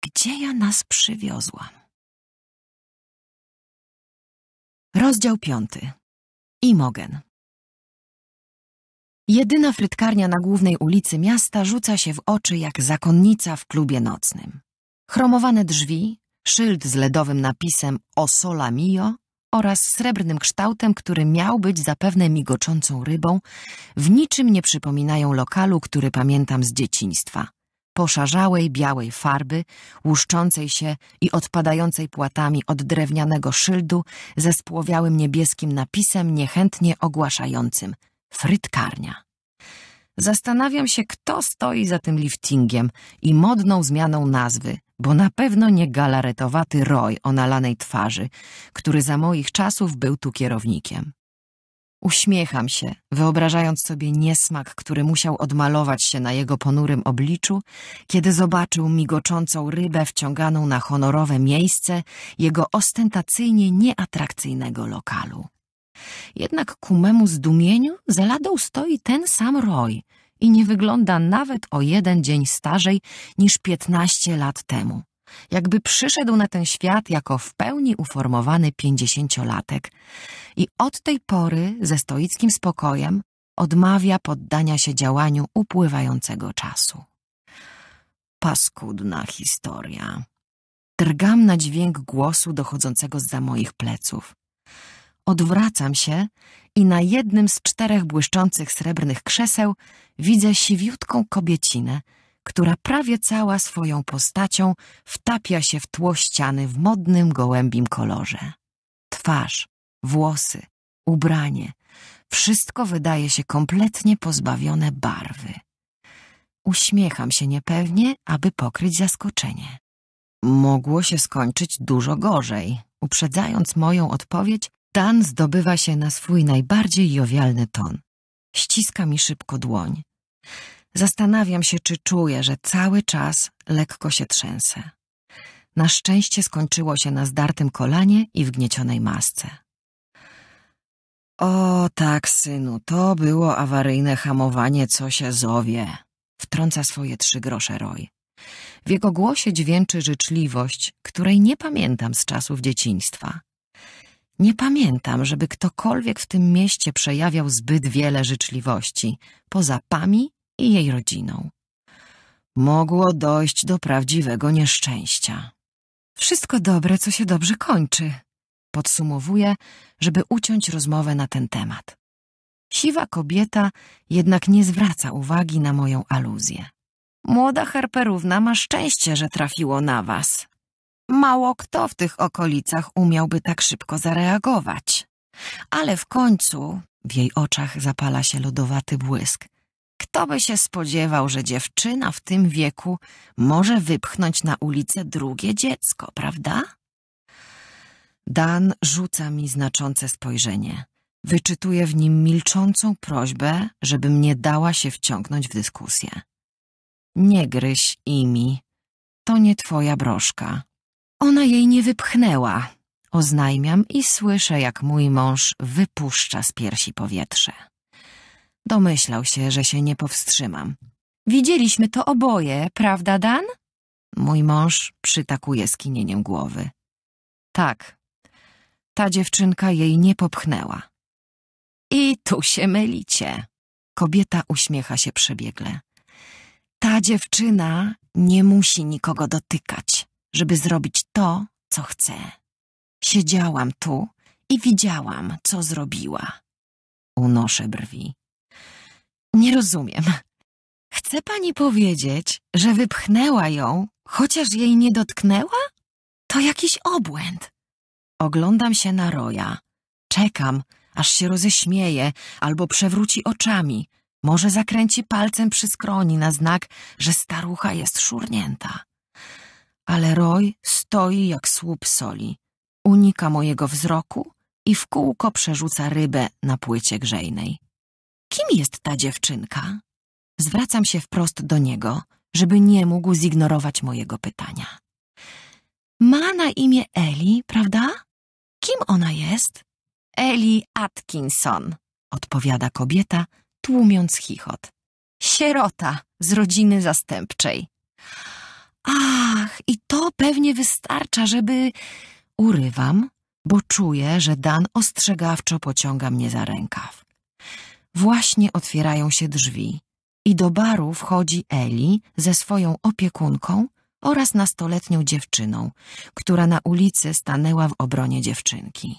Speaker 2: Gdzie ja nas przywiozłam? Rozdział piąty. Imogen.
Speaker 1: Jedyna frytkarnia na głównej ulicy miasta rzuca się w oczy jak zakonnica w klubie nocnym. Chromowane drzwi, szyld z ledowym napisem O sola mio oraz srebrnym kształtem, który miał być zapewne migoczącą rybą, w niczym nie przypominają lokalu, który pamiętam z dzieciństwa poszarzałej białej farby, łuszczącej się i odpadającej płatami od drewnianego szyldu ze spłowiałym niebieskim napisem niechętnie ogłaszającym – frytkarnia. Zastanawiam się, kto stoi za tym liftingiem i modną zmianą nazwy, bo na pewno nie galaretowaty Roy o nalanej twarzy, który za moich czasów był tu kierownikiem. Uśmiecham się, wyobrażając sobie niesmak, który musiał odmalować się na jego ponurym obliczu, kiedy zobaczył migoczącą rybę wciąganą na honorowe miejsce jego ostentacyjnie nieatrakcyjnego lokalu. Jednak ku memu zdumieniu za ladą stoi ten sam Roy i nie wygląda nawet o jeden dzień starzej niż piętnaście lat temu jakby przyszedł na ten świat jako w pełni uformowany pięćdziesięciolatek i od tej pory ze stoickim spokojem odmawia poddania się działaniu upływającego czasu. Paskudna historia. Drgam na dźwięk głosu dochodzącego z za moich pleców. Odwracam się i na jednym z czterech błyszczących srebrnych krzeseł widzę siwiutką kobiecinę, która prawie cała swoją postacią wtapia się w tło ściany w modnym gołębim kolorze. Twarz, włosy, ubranie, wszystko wydaje się kompletnie pozbawione barwy. Uśmiecham się niepewnie, aby pokryć zaskoczenie. Mogło się skończyć dużo gorzej. Uprzedzając moją odpowiedź, Dan zdobywa się na swój najbardziej jowialny ton. Ściska mi szybko dłoń. Zastanawiam się, czy czuję, że cały czas lekko się trzęsę. Na szczęście skończyło się na zdartym kolanie i wgniecionej masce. O tak, synu, to było awaryjne hamowanie, co się zowie. Wtrąca swoje trzy grosze Roy. W jego głosie dźwięczy życzliwość, której nie pamiętam z czasów dzieciństwa. Nie pamiętam, żeby ktokolwiek w tym mieście przejawiał zbyt wiele życzliwości, poza Pami i jej rodziną. Mogło dojść do prawdziwego nieszczęścia. Wszystko dobre, co się dobrze kończy, podsumowuje, żeby uciąć rozmowę na ten temat. Siwa kobieta jednak nie zwraca uwagi na moją aluzję. Młoda Harperówna ma szczęście, że trafiło na was. Mało kto w tych okolicach umiałby tak szybko zareagować. Ale w końcu w jej oczach zapala się lodowaty błysk. Kto by się spodziewał, że dziewczyna w tym wieku może wypchnąć na ulicę drugie dziecko, prawda? Dan rzuca mi znaczące spojrzenie. Wyczytuje w nim milczącą prośbę, żebym nie dała się wciągnąć w dyskusję. Nie gryź imi. To nie twoja broszka. Ona jej nie wypchnęła. Oznajmiam i słyszę, jak mój mąż wypuszcza z piersi powietrze. Domyślał się, że się nie powstrzymam. Widzieliśmy to oboje, prawda, Dan? Mój mąż przytakuje skinieniem głowy. Tak. Ta dziewczynka jej nie popchnęła. I tu się mylicie. Kobieta uśmiecha się przebiegle. Ta dziewczyna nie musi nikogo dotykać, żeby zrobić to, co chce. Siedziałam tu i widziałam, co zrobiła. Unoszę brwi. Nie rozumiem. Chce pani powiedzieć, że wypchnęła ją, chociaż jej nie dotknęła? To jakiś obłęd. Oglądam się na Roja. Czekam, aż się roześmieje albo przewróci oczami. Może zakręci palcem przy skroni na znak, że starucha jest szurnięta. Ale Roy stoi jak słup soli. Unika mojego wzroku i w kółko przerzuca rybę na płycie grzejnej. Kim jest ta dziewczynka? Zwracam się wprost do niego, żeby nie mógł zignorować mojego pytania. Ma na imię Eli, prawda? Kim ona jest? Eli Atkinson, odpowiada kobieta, tłumiąc chichot. Sierota z rodziny zastępczej. Ach, i to pewnie wystarcza, żeby... Urywam, bo czuję, że Dan ostrzegawczo pociąga mnie za rękaw. Właśnie otwierają się drzwi i do baru wchodzi Eli ze swoją opiekunką oraz nastoletnią dziewczyną, która na ulicy stanęła w obronie dziewczynki.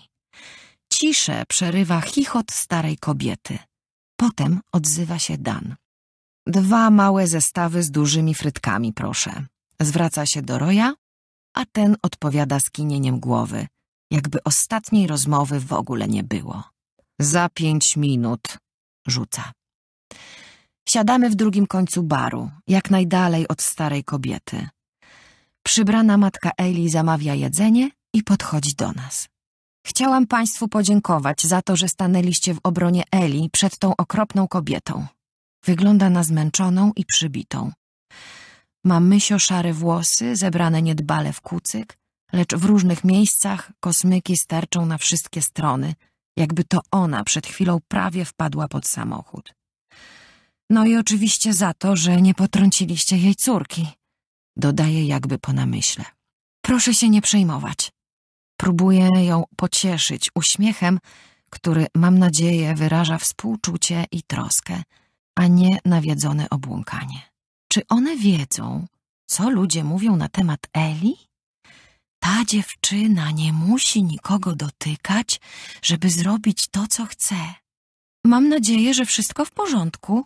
Speaker 1: Ciszę przerywa chichot starej kobiety. Potem odzywa się Dan. Dwa małe zestawy z dużymi frytkami, proszę. Zwraca się do Roja, a ten odpowiada skinieniem głowy, jakby ostatniej rozmowy w ogóle nie było. Za pięć minut, rzuca. Siadamy w drugim końcu baru, jak najdalej od starej kobiety. Przybrana matka Eli zamawia jedzenie i podchodzi do nas. Chciałam Państwu podziękować za to, że stanęliście w obronie Eli przed tą okropną kobietą. Wygląda na zmęczoną i przybitą. Ma mysio-szare włosy, zebrane niedbale w kucyk, lecz w różnych miejscach kosmyki sterczą na wszystkie strony – jakby to ona przed chwilą prawie wpadła pod samochód. No i oczywiście za to, że nie potrąciliście jej córki, dodaje jakby po namyśle. Proszę się nie przejmować. Próbuję ją pocieszyć uśmiechem, który, mam nadzieję, wyraża współczucie i troskę, a nie nawiedzone obłąkanie. Czy one wiedzą, co ludzie mówią na temat Eli? Ta dziewczyna nie musi nikogo dotykać, żeby zrobić to, co chce. Mam nadzieję, że wszystko w porządku.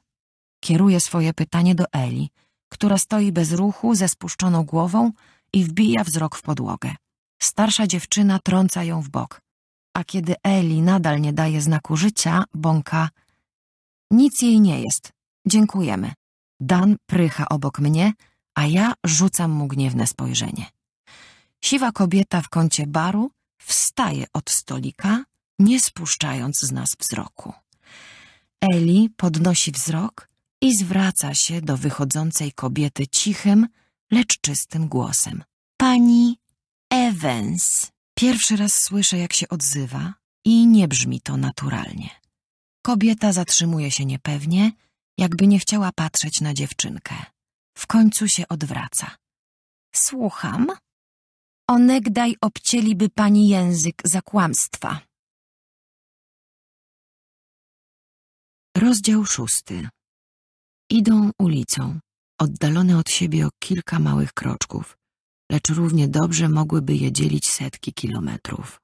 Speaker 1: Kieruję swoje pytanie do Eli, która stoi bez ruchu, ze spuszczoną głową i wbija wzrok w podłogę. Starsza dziewczyna trąca ją w bok, a kiedy Eli nadal nie daje znaku życia, bąka nic jej nie jest. Dziękujemy. Dan prycha obok mnie, a ja rzucam mu gniewne spojrzenie. Siwa kobieta w kącie baru wstaje od stolika, nie spuszczając z nas wzroku. Eli podnosi wzrok i zwraca się do wychodzącej kobiety cichym, lecz czystym głosem. Pani Evans. Pierwszy raz słyszę, jak się odzywa i nie brzmi to naturalnie. Kobieta zatrzymuje się niepewnie, jakby nie chciała patrzeć na dziewczynkę. W końcu się odwraca. Słucham?
Speaker 2: Onegdaj obcięliby pani język za kłamstwa. Rozdział szósty. Idą ulicą, oddalone od siebie o kilka małych kroczków,
Speaker 1: lecz równie dobrze mogłyby je dzielić setki kilometrów.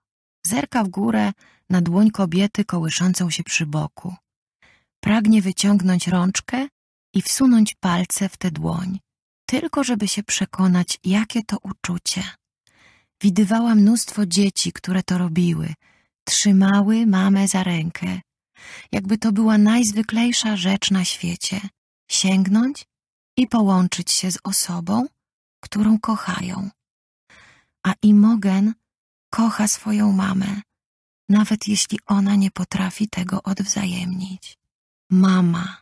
Speaker 1: Zerka w górę na dłoń kobiety kołyszącą się przy boku. Pragnie wyciągnąć rączkę i wsunąć palce w tę dłoń, tylko żeby się przekonać, jakie to uczucie. Widywała mnóstwo dzieci, które to robiły. Trzymały mamę za rękę. Jakby to była najzwyklejsza rzecz na świecie. Sięgnąć i połączyć się z osobą, którą kochają. A Imogen kocha swoją mamę, nawet jeśli ona nie potrafi tego odwzajemnić.
Speaker 2: Mama.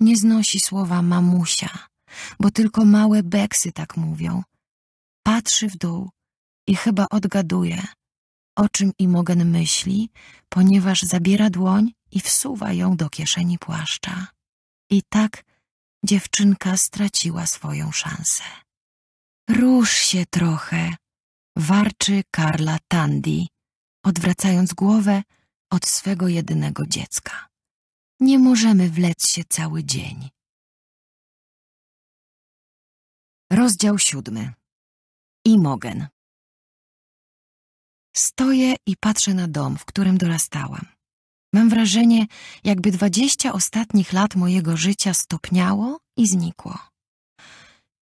Speaker 1: Nie znosi słowa mamusia, bo tylko małe beksy tak mówią. Patrzy w dół, i chyba odgaduje, o czym Imogen myśli, ponieważ zabiera dłoń i wsuwa ją do kieszeni płaszcza. I tak dziewczynka straciła swoją szansę. Rusz się trochę, warczy Karla Tandy, odwracając
Speaker 2: głowę od swego jedynego dziecka. Nie możemy wlec się cały dzień. Rozdział siódmy. Imogen. Stoję i patrzę na dom, w
Speaker 1: którym dorastałam. Mam wrażenie, jakby dwadzieścia ostatnich lat mojego życia stopniało i znikło.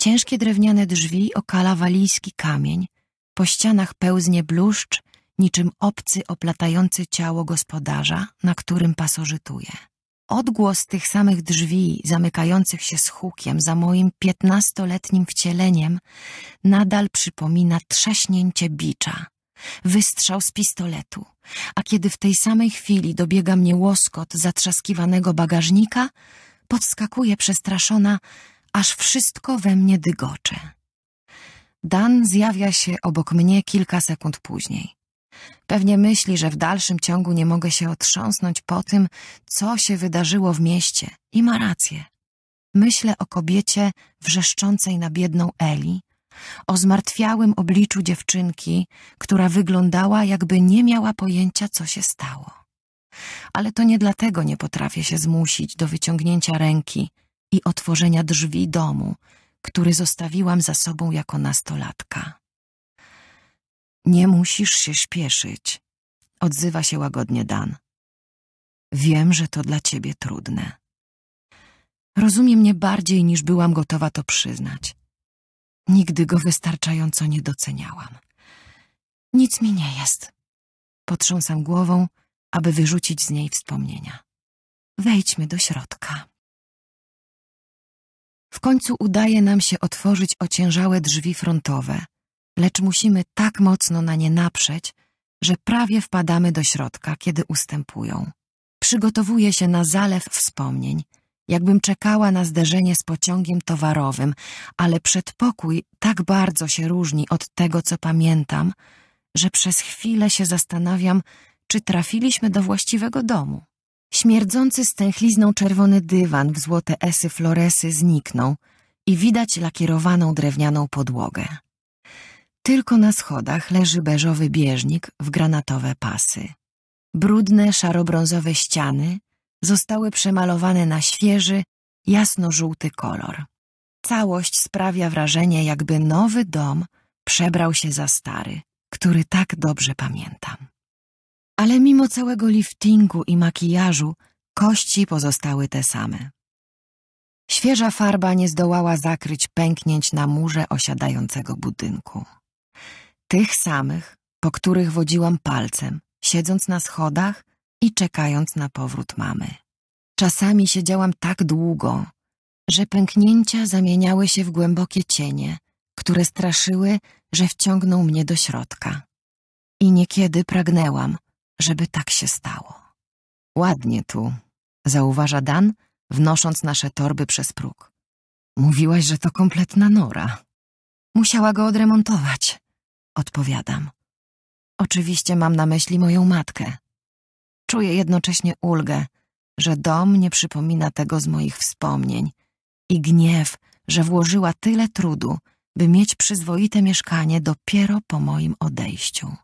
Speaker 1: Ciężkie drewniane drzwi okala walijski kamień, po ścianach pełznie bluszcz, niczym obcy oplatający ciało gospodarza, na którym pasożytuje. Odgłos tych samych drzwi, zamykających się z hukiem za moim piętnastoletnim wcieleniem, nadal przypomina trzaśnięcie bicza, wystrzał z pistoletu, a kiedy w tej samej chwili dobiega mnie łoskot zatrzaskiwanego bagażnika, podskakuję przestraszona, aż wszystko we mnie dygocze. Dan zjawia się obok mnie kilka sekund później. Pewnie myśli, że w dalszym ciągu nie mogę się otrząsnąć po tym, co się wydarzyło w mieście i ma rację. Myślę o kobiecie wrzeszczącej na biedną Eli, o zmartwiałym obliczu dziewczynki, która wyglądała, jakby nie miała pojęcia, co się stało. Ale to nie dlatego nie potrafię się zmusić do wyciągnięcia ręki i otworzenia drzwi domu, który zostawiłam za sobą jako nastolatka. Nie musisz się śpieszyć, odzywa się łagodnie Dan. Wiem, że to dla ciebie trudne. Rozumie mnie bardziej niż byłam gotowa to przyznać. Nigdy go wystarczająco nie doceniałam. Nic mi nie jest. Potrząsam głową,
Speaker 2: aby wyrzucić z niej wspomnienia. Wejdźmy do środka. W końcu udaje nam się otworzyć ociężałe drzwi frontowe,
Speaker 1: lecz musimy tak mocno na nie naprzeć, że prawie wpadamy do środka, kiedy ustępują. Przygotowuje się na zalew wspomnień – jakbym czekała na zderzenie z pociągiem towarowym, ale przedpokój tak bardzo się różni od tego, co pamiętam, że przez chwilę się zastanawiam, czy trafiliśmy do właściwego domu. Śmierdzący stęchlizną czerwony dywan w złote esy floresy zniknął i widać lakierowaną drewnianą podłogę. Tylko na schodach leży beżowy bieżnik w granatowe pasy. Brudne, szarobrązowe ściany zostały przemalowane na świeży, jasno-żółty kolor. Całość sprawia wrażenie, jakby nowy dom przebrał się za stary, który tak dobrze pamiętam. Ale mimo całego liftingu i makijażu, kości pozostały te same. Świeża farba nie zdołała zakryć pęknięć na murze osiadającego budynku. Tych samych, po których wodziłam palcem, siedząc na schodach i czekając na powrót mamy. Czasami siedziałam tak długo, że pęknięcia zamieniały się w głębokie cienie, które straszyły, że wciągną mnie do środka. I niekiedy pragnęłam, żeby tak się stało. Ładnie tu, zauważa Dan, wnosząc nasze torby przez próg. Mówiłaś, że to kompletna nora. Musiała go odremontować, odpowiadam. Oczywiście mam na myśli moją matkę. Czuję jednocześnie ulgę, że dom nie przypomina tego z moich wspomnień i gniew, że włożyła tyle trudu, by mieć przyzwoite mieszkanie dopiero po moim odejściu.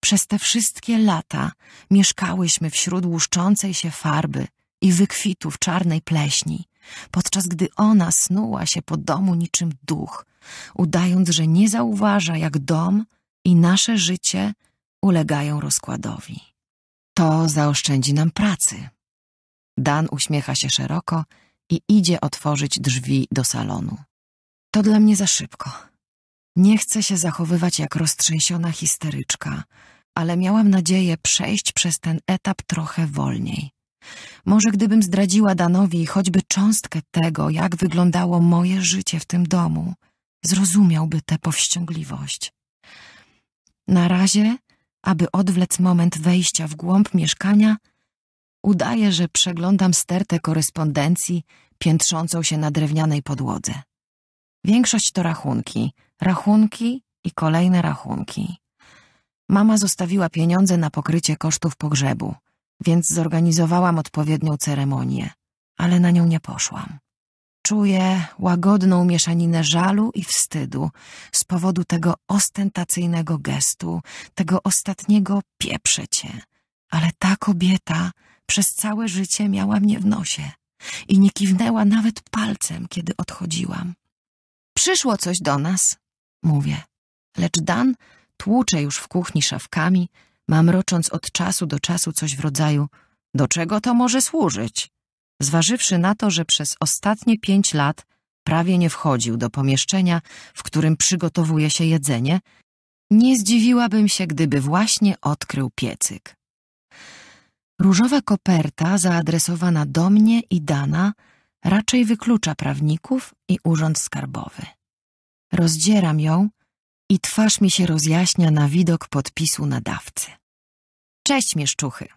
Speaker 1: Przez te wszystkie lata mieszkałyśmy wśród łuszczącej się farby i wykwitów czarnej pleśni, podczas gdy ona snuła się po domu niczym duch, udając, że nie zauważa, jak dom i nasze życie ulegają rozkładowi. To zaoszczędzi nam pracy. Dan uśmiecha się szeroko i idzie otworzyć drzwi do salonu. To dla mnie za szybko. Nie chcę się zachowywać jak roztrzęsiona histeryczka, ale miałam nadzieję przejść przez ten etap trochę wolniej. Może gdybym zdradziła Danowi choćby cząstkę tego, jak wyglądało moje życie w tym domu, zrozumiałby tę powściągliwość. Na razie aby odwlec moment wejścia w głąb mieszkania, udaję, że przeglądam stertę korespondencji piętrzącą się na drewnianej podłodze. Większość to rachunki, rachunki i kolejne rachunki. Mama zostawiła pieniądze na pokrycie kosztów pogrzebu, więc zorganizowałam odpowiednią ceremonię, ale na nią nie poszłam czuję łagodną mieszaninę żalu i wstydu z powodu tego ostentacyjnego gestu, tego ostatniego pieprze cię. Ale ta kobieta przez całe życie miała mnie w nosie i nie kiwnęła nawet palcem, kiedy odchodziłam. Przyszło coś do nas, mówię, lecz Dan tłucze już w kuchni szafkami, mamrocząc od czasu do czasu coś w rodzaju do czego to może służyć? zważywszy na to, że przez ostatnie pięć lat prawie nie wchodził do pomieszczenia, w którym przygotowuje się jedzenie, nie zdziwiłabym się, gdyby właśnie odkrył piecyk. Różowa koperta zaadresowana do mnie i Dana raczej wyklucza prawników i urząd skarbowy. Rozdzieram ją i twarz mi się rozjaśnia na widok podpisu nadawcy. Cześć mieszczuchy.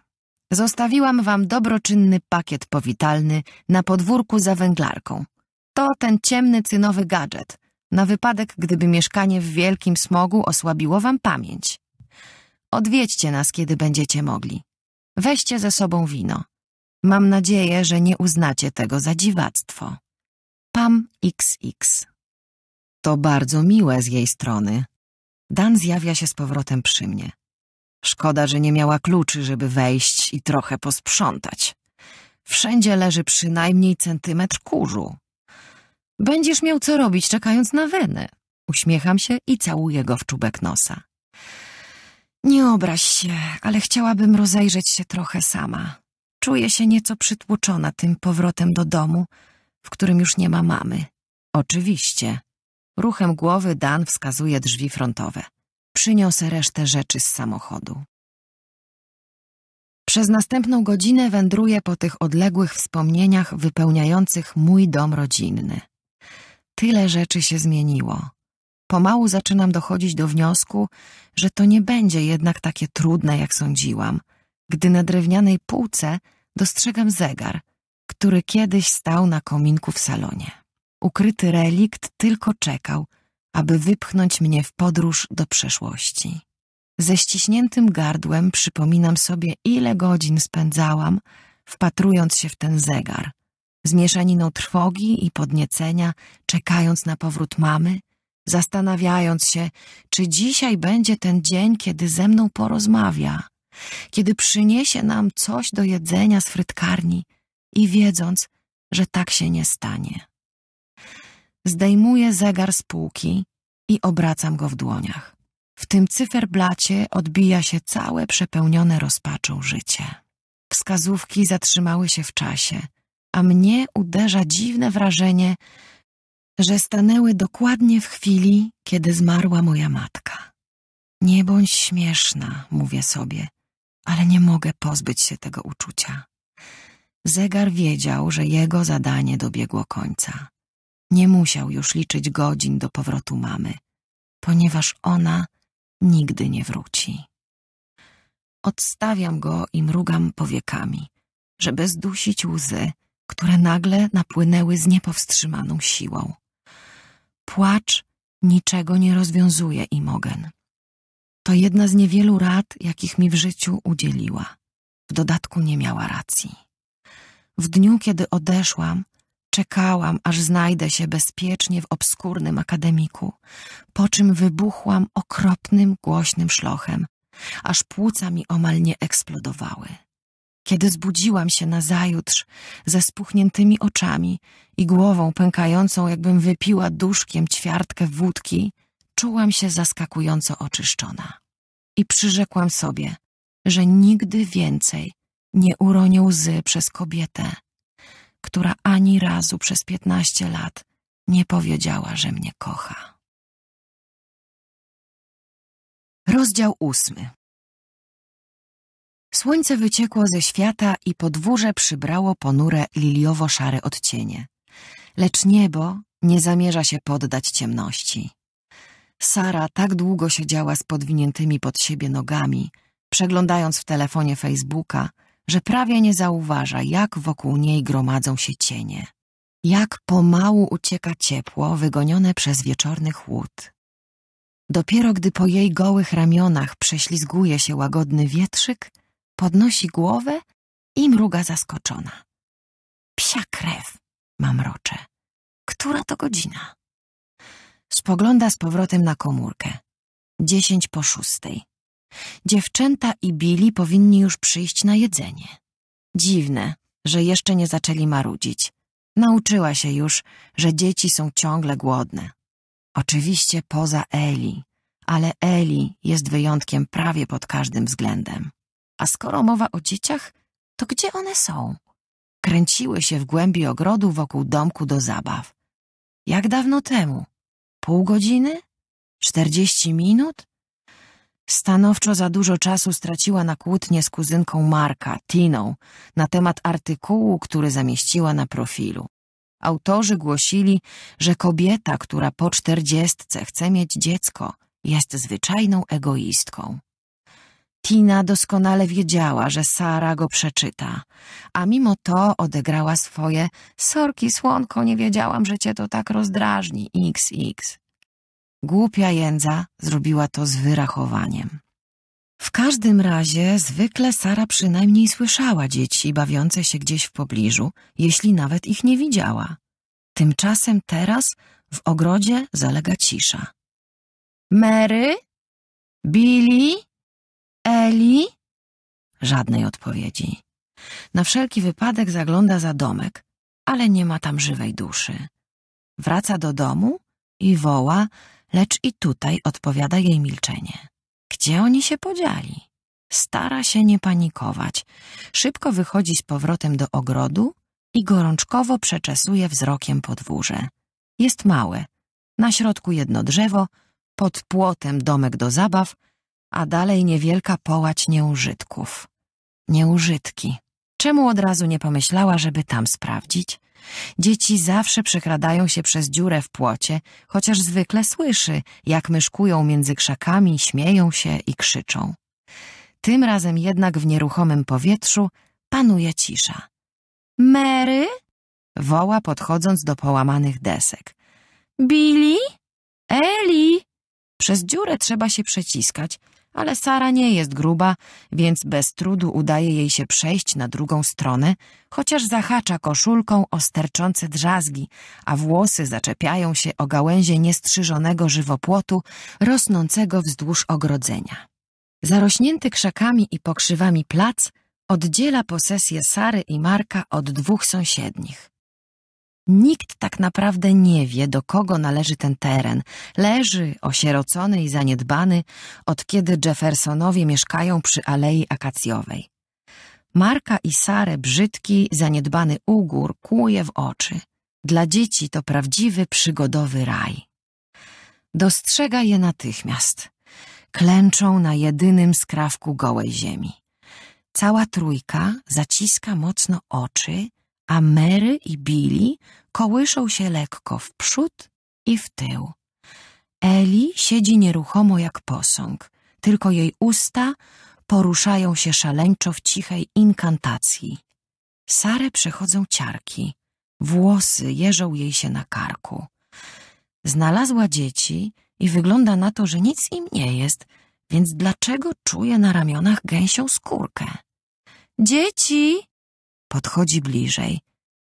Speaker 1: Zostawiłam wam dobroczynny pakiet powitalny na podwórku za węglarką. To ten ciemny cynowy gadżet, na wypadek gdyby mieszkanie w wielkim smogu osłabiło wam pamięć. Odwiedźcie nas, kiedy będziecie mogli. Weźcie ze sobą wino. Mam nadzieję, że nie uznacie tego za dziwactwo. Pam XX. To bardzo miłe z jej strony. Dan zjawia się z powrotem przy mnie. Szkoda, że nie miała kluczy, żeby wejść i trochę posprzątać. Wszędzie leży przynajmniej centymetr kurzu. Będziesz miał co robić, czekając na wenę. Uśmiecham się i całuję go w czubek nosa. Nie obraź się, ale chciałabym rozejrzeć się trochę sama. Czuję się nieco przytłoczona tym powrotem do domu, w którym już nie ma mamy. Oczywiście. Ruchem głowy Dan wskazuje drzwi frontowe. Przyniosę resztę rzeczy z samochodu. Przez następną godzinę wędruję po tych odległych wspomnieniach wypełniających mój dom rodzinny. Tyle rzeczy się zmieniło. Pomału zaczynam dochodzić do wniosku, że to nie będzie jednak takie trudne, jak sądziłam, gdy na drewnianej półce dostrzegam zegar, który kiedyś stał na kominku w salonie. Ukryty relikt tylko czekał, aby wypchnąć mnie w podróż do przeszłości. Ze ściśniętym gardłem przypominam sobie, ile godzin spędzałam, wpatrując się w ten zegar, z mieszaniną trwogi i podniecenia, czekając na powrót mamy, zastanawiając się, czy dzisiaj będzie ten dzień, kiedy ze mną porozmawia, kiedy przyniesie nam coś do jedzenia z frytkarni i wiedząc, że tak się nie stanie. Zdejmuję zegar z półki i obracam go w dłoniach. W tym cyferblacie odbija się całe przepełnione rozpaczą życie. Wskazówki zatrzymały się w czasie, a mnie uderza dziwne wrażenie, że stanęły dokładnie w chwili, kiedy zmarła moja matka. Nie bądź śmieszna, mówię sobie, ale nie mogę pozbyć się tego uczucia. Zegar wiedział, że jego zadanie dobiegło końca. Nie musiał już liczyć godzin do powrotu mamy, ponieważ ona nigdy nie wróci. Odstawiam go i mrugam powiekami, żeby zdusić łzy, które nagle napłynęły z niepowstrzymaną siłą. Płacz niczego nie rozwiązuje Imogen. To jedna z niewielu rad, jakich mi w życiu udzieliła. W dodatku nie miała racji. W dniu, kiedy odeszłam, Czekałam, aż znajdę się bezpiecznie w obskurnym akademiku, po czym wybuchłam okropnym, głośnym szlochem, aż płuca mi omal nie eksplodowały. Kiedy zbudziłam się nazajutrz ze spuchniętymi oczami i głową pękającą, jakbym wypiła duszkiem ćwiartkę wódki, czułam się zaskakująco oczyszczona. I przyrzekłam sobie, że nigdy więcej nie uronię łzy przez kobietę, która ani
Speaker 2: razu przez piętnaście lat nie powiedziała, że mnie kocha. Rozdział ósmy. Słońce wyciekło ze świata i podwórze przybrało ponure liliowo-szare
Speaker 1: odcienie. Lecz niebo nie zamierza się poddać ciemności. Sara tak długo siedziała z podwiniętymi pod siebie nogami, przeglądając w telefonie Facebooka, że prawie nie zauważa, jak wokół niej gromadzą się cienie, jak pomału ucieka ciepło wygonione przez wieczorny chłód. Dopiero gdy po jej gołych ramionach prześlizguje się łagodny wietrzyk, podnosi głowę i mruga zaskoczona. Psia krew,
Speaker 2: mamrocze.
Speaker 1: Która to godzina? Spogląda z powrotem na komórkę. Dziesięć po szóstej. Dziewczęta i Billy powinni już przyjść na jedzenie. Dziwne, że jeszcze nie zaczęli marudzić. Nauczyła się już, że dzieci są ciągle głodne. Oczywiście poza Eli, ale Eli jest wyjątkiem prawie pod każdym względem. A skoro mowa o dzieciach, to gdzie one są? Kręciły się w głębi ogrodu wokół domku do zabaw. Jak dawno temu? Pół godziny? Czterdzieści minut? Stanowczo za dużo czasu straciła na kłótnie z kuzynką Marka, Tiną, na temat artykułu, który zamieściła na profilu. Autorzy głosili, że kobieta, która po czterdziestce chce mieć dziecko, jest zwyczajną egoistką. Tina doskonale wiedziała, że Sara go przeczyta, a mimo to odegrała swoje sorki słonko, nie wiedziałam, że cię to tak rozdrażni, xx. Głupia jędza zrobiła to z wyrachowaniem. W każdym razie zwykle Sara przynajmniej słyszała dzieci bawiące się gdzieś w pobliżu, jeśli nawet ich nie
Speaker 2: widziała. Tymczasem teraz w ogrodzie zalega cisza. Mary? Billy? Eli?
Speaker 1: Żadnej odpowiedzi. Na wszelki wypadek zagląda za domek, ale nie ma tam żywej duszy. Wraca do domu i woła lecz i tutaj odpowiada jej milczenie. Gdzie oni się podzieli? Stara się nie panikować. Szybko wychodzi z powrotem do ogrodu i gorączkowo przeczesuje wzrokiem podwórze. Jest małe. Na środku jedno drzewo, pod płotem domek do zabaw, a dalej niewielka połać nieużytków. Nieużytki. Czemu od razu nie pomyślała, żeby tam sprawdzić? Dzieci zawsze przekradają się przez dziurę w płocie, chociaż zwykle słyszy, jak myszkują między krzakami, śmieją się i krzyczą. Tym razem jednak w nieruchomym powietrzu panuje cisza. Mary? woła podchodząc do połamanych desek.
Speaker 2: Billy? Eli?
Speaker 1: Przez dziurę trzeba się przeciskać, ale Sara nie jest gruba, więc bez trudu udaje jej się przejść na drugą stronę, chociaż zahacza koszulką o sterczące drzazgi, a włosy zaczepiają się o gałęzie niestrzyżonego żywopłotu rosnącego wzdłuż ogrodzenia. Zarośnięty krzakami i pokrzywami plac oddziela posesję Sary i Marka od dwóch sąsiednich. Nikt tak naprawdę nie wie, do kogo należy ten teren. Leży osierocony i zaniedbany, od kiedy Jeffersonowie mieszkają przy Alei Akacjowej. Marka i Sarę brzydki, zaniedbany ugór kłuje w oczy. Dla dzieci to prawdziwy, przygodowy raj. Dostrzega je natychmiast. Klęczą na jedynym skrawku gołej ziemi. Cała trójka zaciska mocno oczy, a Mary i Billy kołyszą się lekko w przód i w tył. Eli siedzi nieruchomo jak posąg, tylko jej usta poruszają się szaleńczo w cichej inkantacji. Sarę przechodzą ciarki, włosy jeżą jej się na karku. Znalazła dzieci i wygląda na to, że nic im nie jest, więc dlaczego czuje na ramionach gęsią skórkę? Dzieci! Podchodzi bliżej.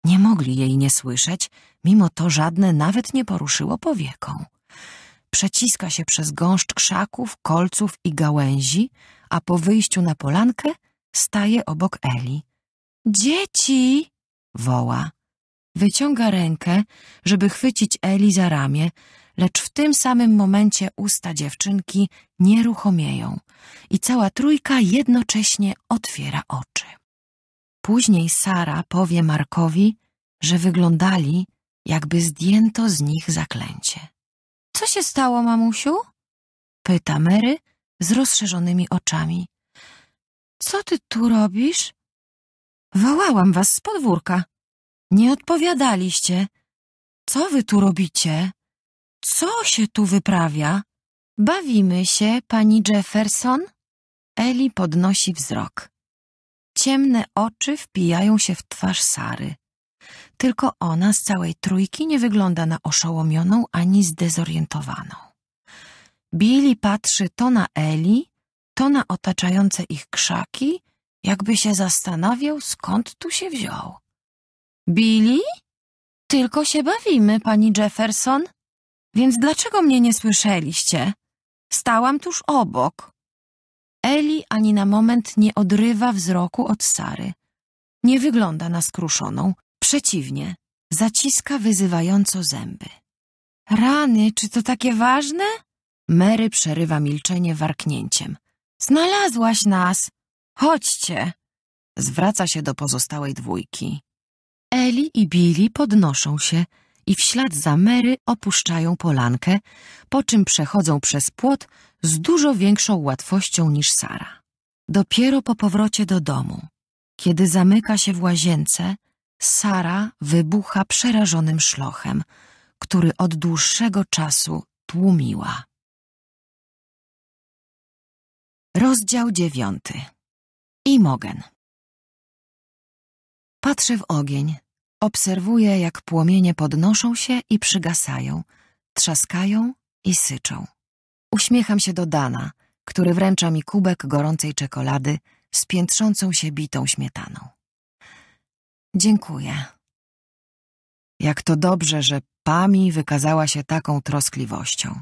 Speaker 1: Nie mogli jej nie słyszeć, mimo to żadne nawet nie poruszyło powieką. Przeciska się przez gąszcz krzaków, kolców i gałęzi, a po wyjściu na polankę staje obok Eli. Dzieci! woła. Wyciąga rękę, żeby chwycić Eli za ramię, lecz w tym samym momencie usta dziewczynki nieruchomieją i cała trójka jednocześnie otwiera oczy. Później Sara powie Markowi, że wyglądali, jakby zdjęto z nich zaklęcie. Co się stało, mamusiu? Pyta Mary z rozszerzonymi oczami. Co ty tu robisz? Wołałam was z podwórka. Nie odpowiadaliście. Co wy tu robicie? Co się tu wyprawia? Bawimy się, pani Jefferson? Eli podnosi wzrok. Ciemne oczy wpijają się w twarz Sary. Tylko ona z całej trójki nie wygląda na oszołomioną ani zdezorientowaną. Billy patrzy to na Eli, to na otaczające ich krzaki, jakby się zastanawiał, skąd tu się wziął. Billy? Tylko się bawimy, pani Jefferson. Więc dlaczego mnie nie słyszeliście? Stałam tuż obok. Eli ani na moment nie odrywa wzroku od Sary. Nie wygląda na skruszoną, przeciwnie, zaciska wyzywająco zęby. Rany, czy to takie ważne? Mary przerywa milczenie warknięciem. Znalazłaś nas! Chodźcie! Zwraca się do pozostałej dwójki. Eli i Billy podnoszą się, i w ślad za Mary opuszczają polankę, po czym przechodzą przez płot z dużo większą łatwością niż Sara. Dopiero po powrocie do domu, kiedy zamyka się w łazience, Sara wybucha
Speaker 2: przerażonym szlochem, który od dłuższego czasu tłumiła. Rozdział dziewiąty. Imogen. Patrzę w ogień, Obserwuję, jak
Speaker 1: płomienie podnoszą się i przygasają, trzaskają i syczą. Uśmiecham się do Dana, który wręcza mi kubek gorącej czekolady z piętrzącą się bitą śmietaną. Dziękuję. Jak to dobrze, że Pami wykazała się taką troskliwością.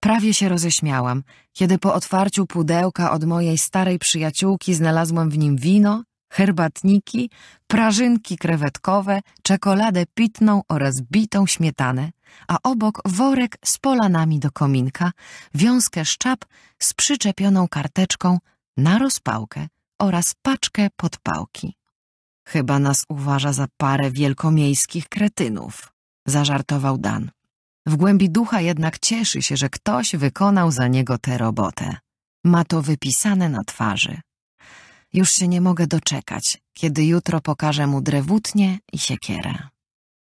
Speaker 1: Prawie się roześmiałam, kiedy po otwarciu pudełka od mojej starej przyjaciółki znalazłam w nim wino herbatniki, prażynki krewetkowe, czekoladę pitną oraz bitą śmietanę, a obok worek z polanami do kominka, wiązkę szczap z przyczepioną karteczką na rozpałkę oraz paczkę podpałki. Chyba nas uważa za parę wielkomiejskich kretynów, zażartował Dan. W głębi ducha jednak cieszy się, że ktoś wykonał za niego tę robotę. Ma to wypisane na twarzy. Już się nie mogę doczekać, kiedy jutro pokażę mu drewutnie i siekierę.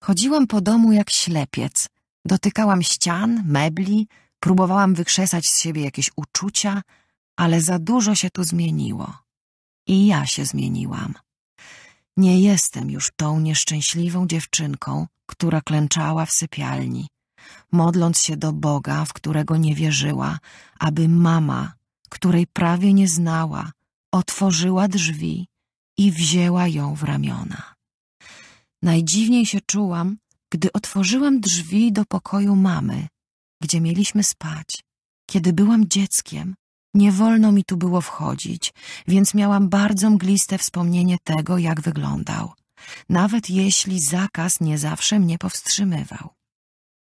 Speaker 1: Chodziłam po domu jak ślepiec. Dotykałam ścian, mebli, próbowałam wykrzesać z siebie jakieś uczucia, ale za dużo się tu zmieniło. I ja się zmieniłam. Nie jestem już tą nieszczęśliwą dziewczynką, która klęczała w sypialni, modląc się do Boga, w którego nie wierzyła, aby mama, której prawie nie znała, otworzyła drzwi i wzięła ją w ramiona. Najdziwniej się czułam, gdy otworzyłam drzwi do pokoju mamy, gdzie mieliśmy spać. Kiedy byłam dzieckiem, nie wolno mi tu było wchodzić, więc miałam bardzo mgliste wspomnienie tego, jak wyglądał, nawet jeśli zakaz nie zawsze mnie powstrzymywał.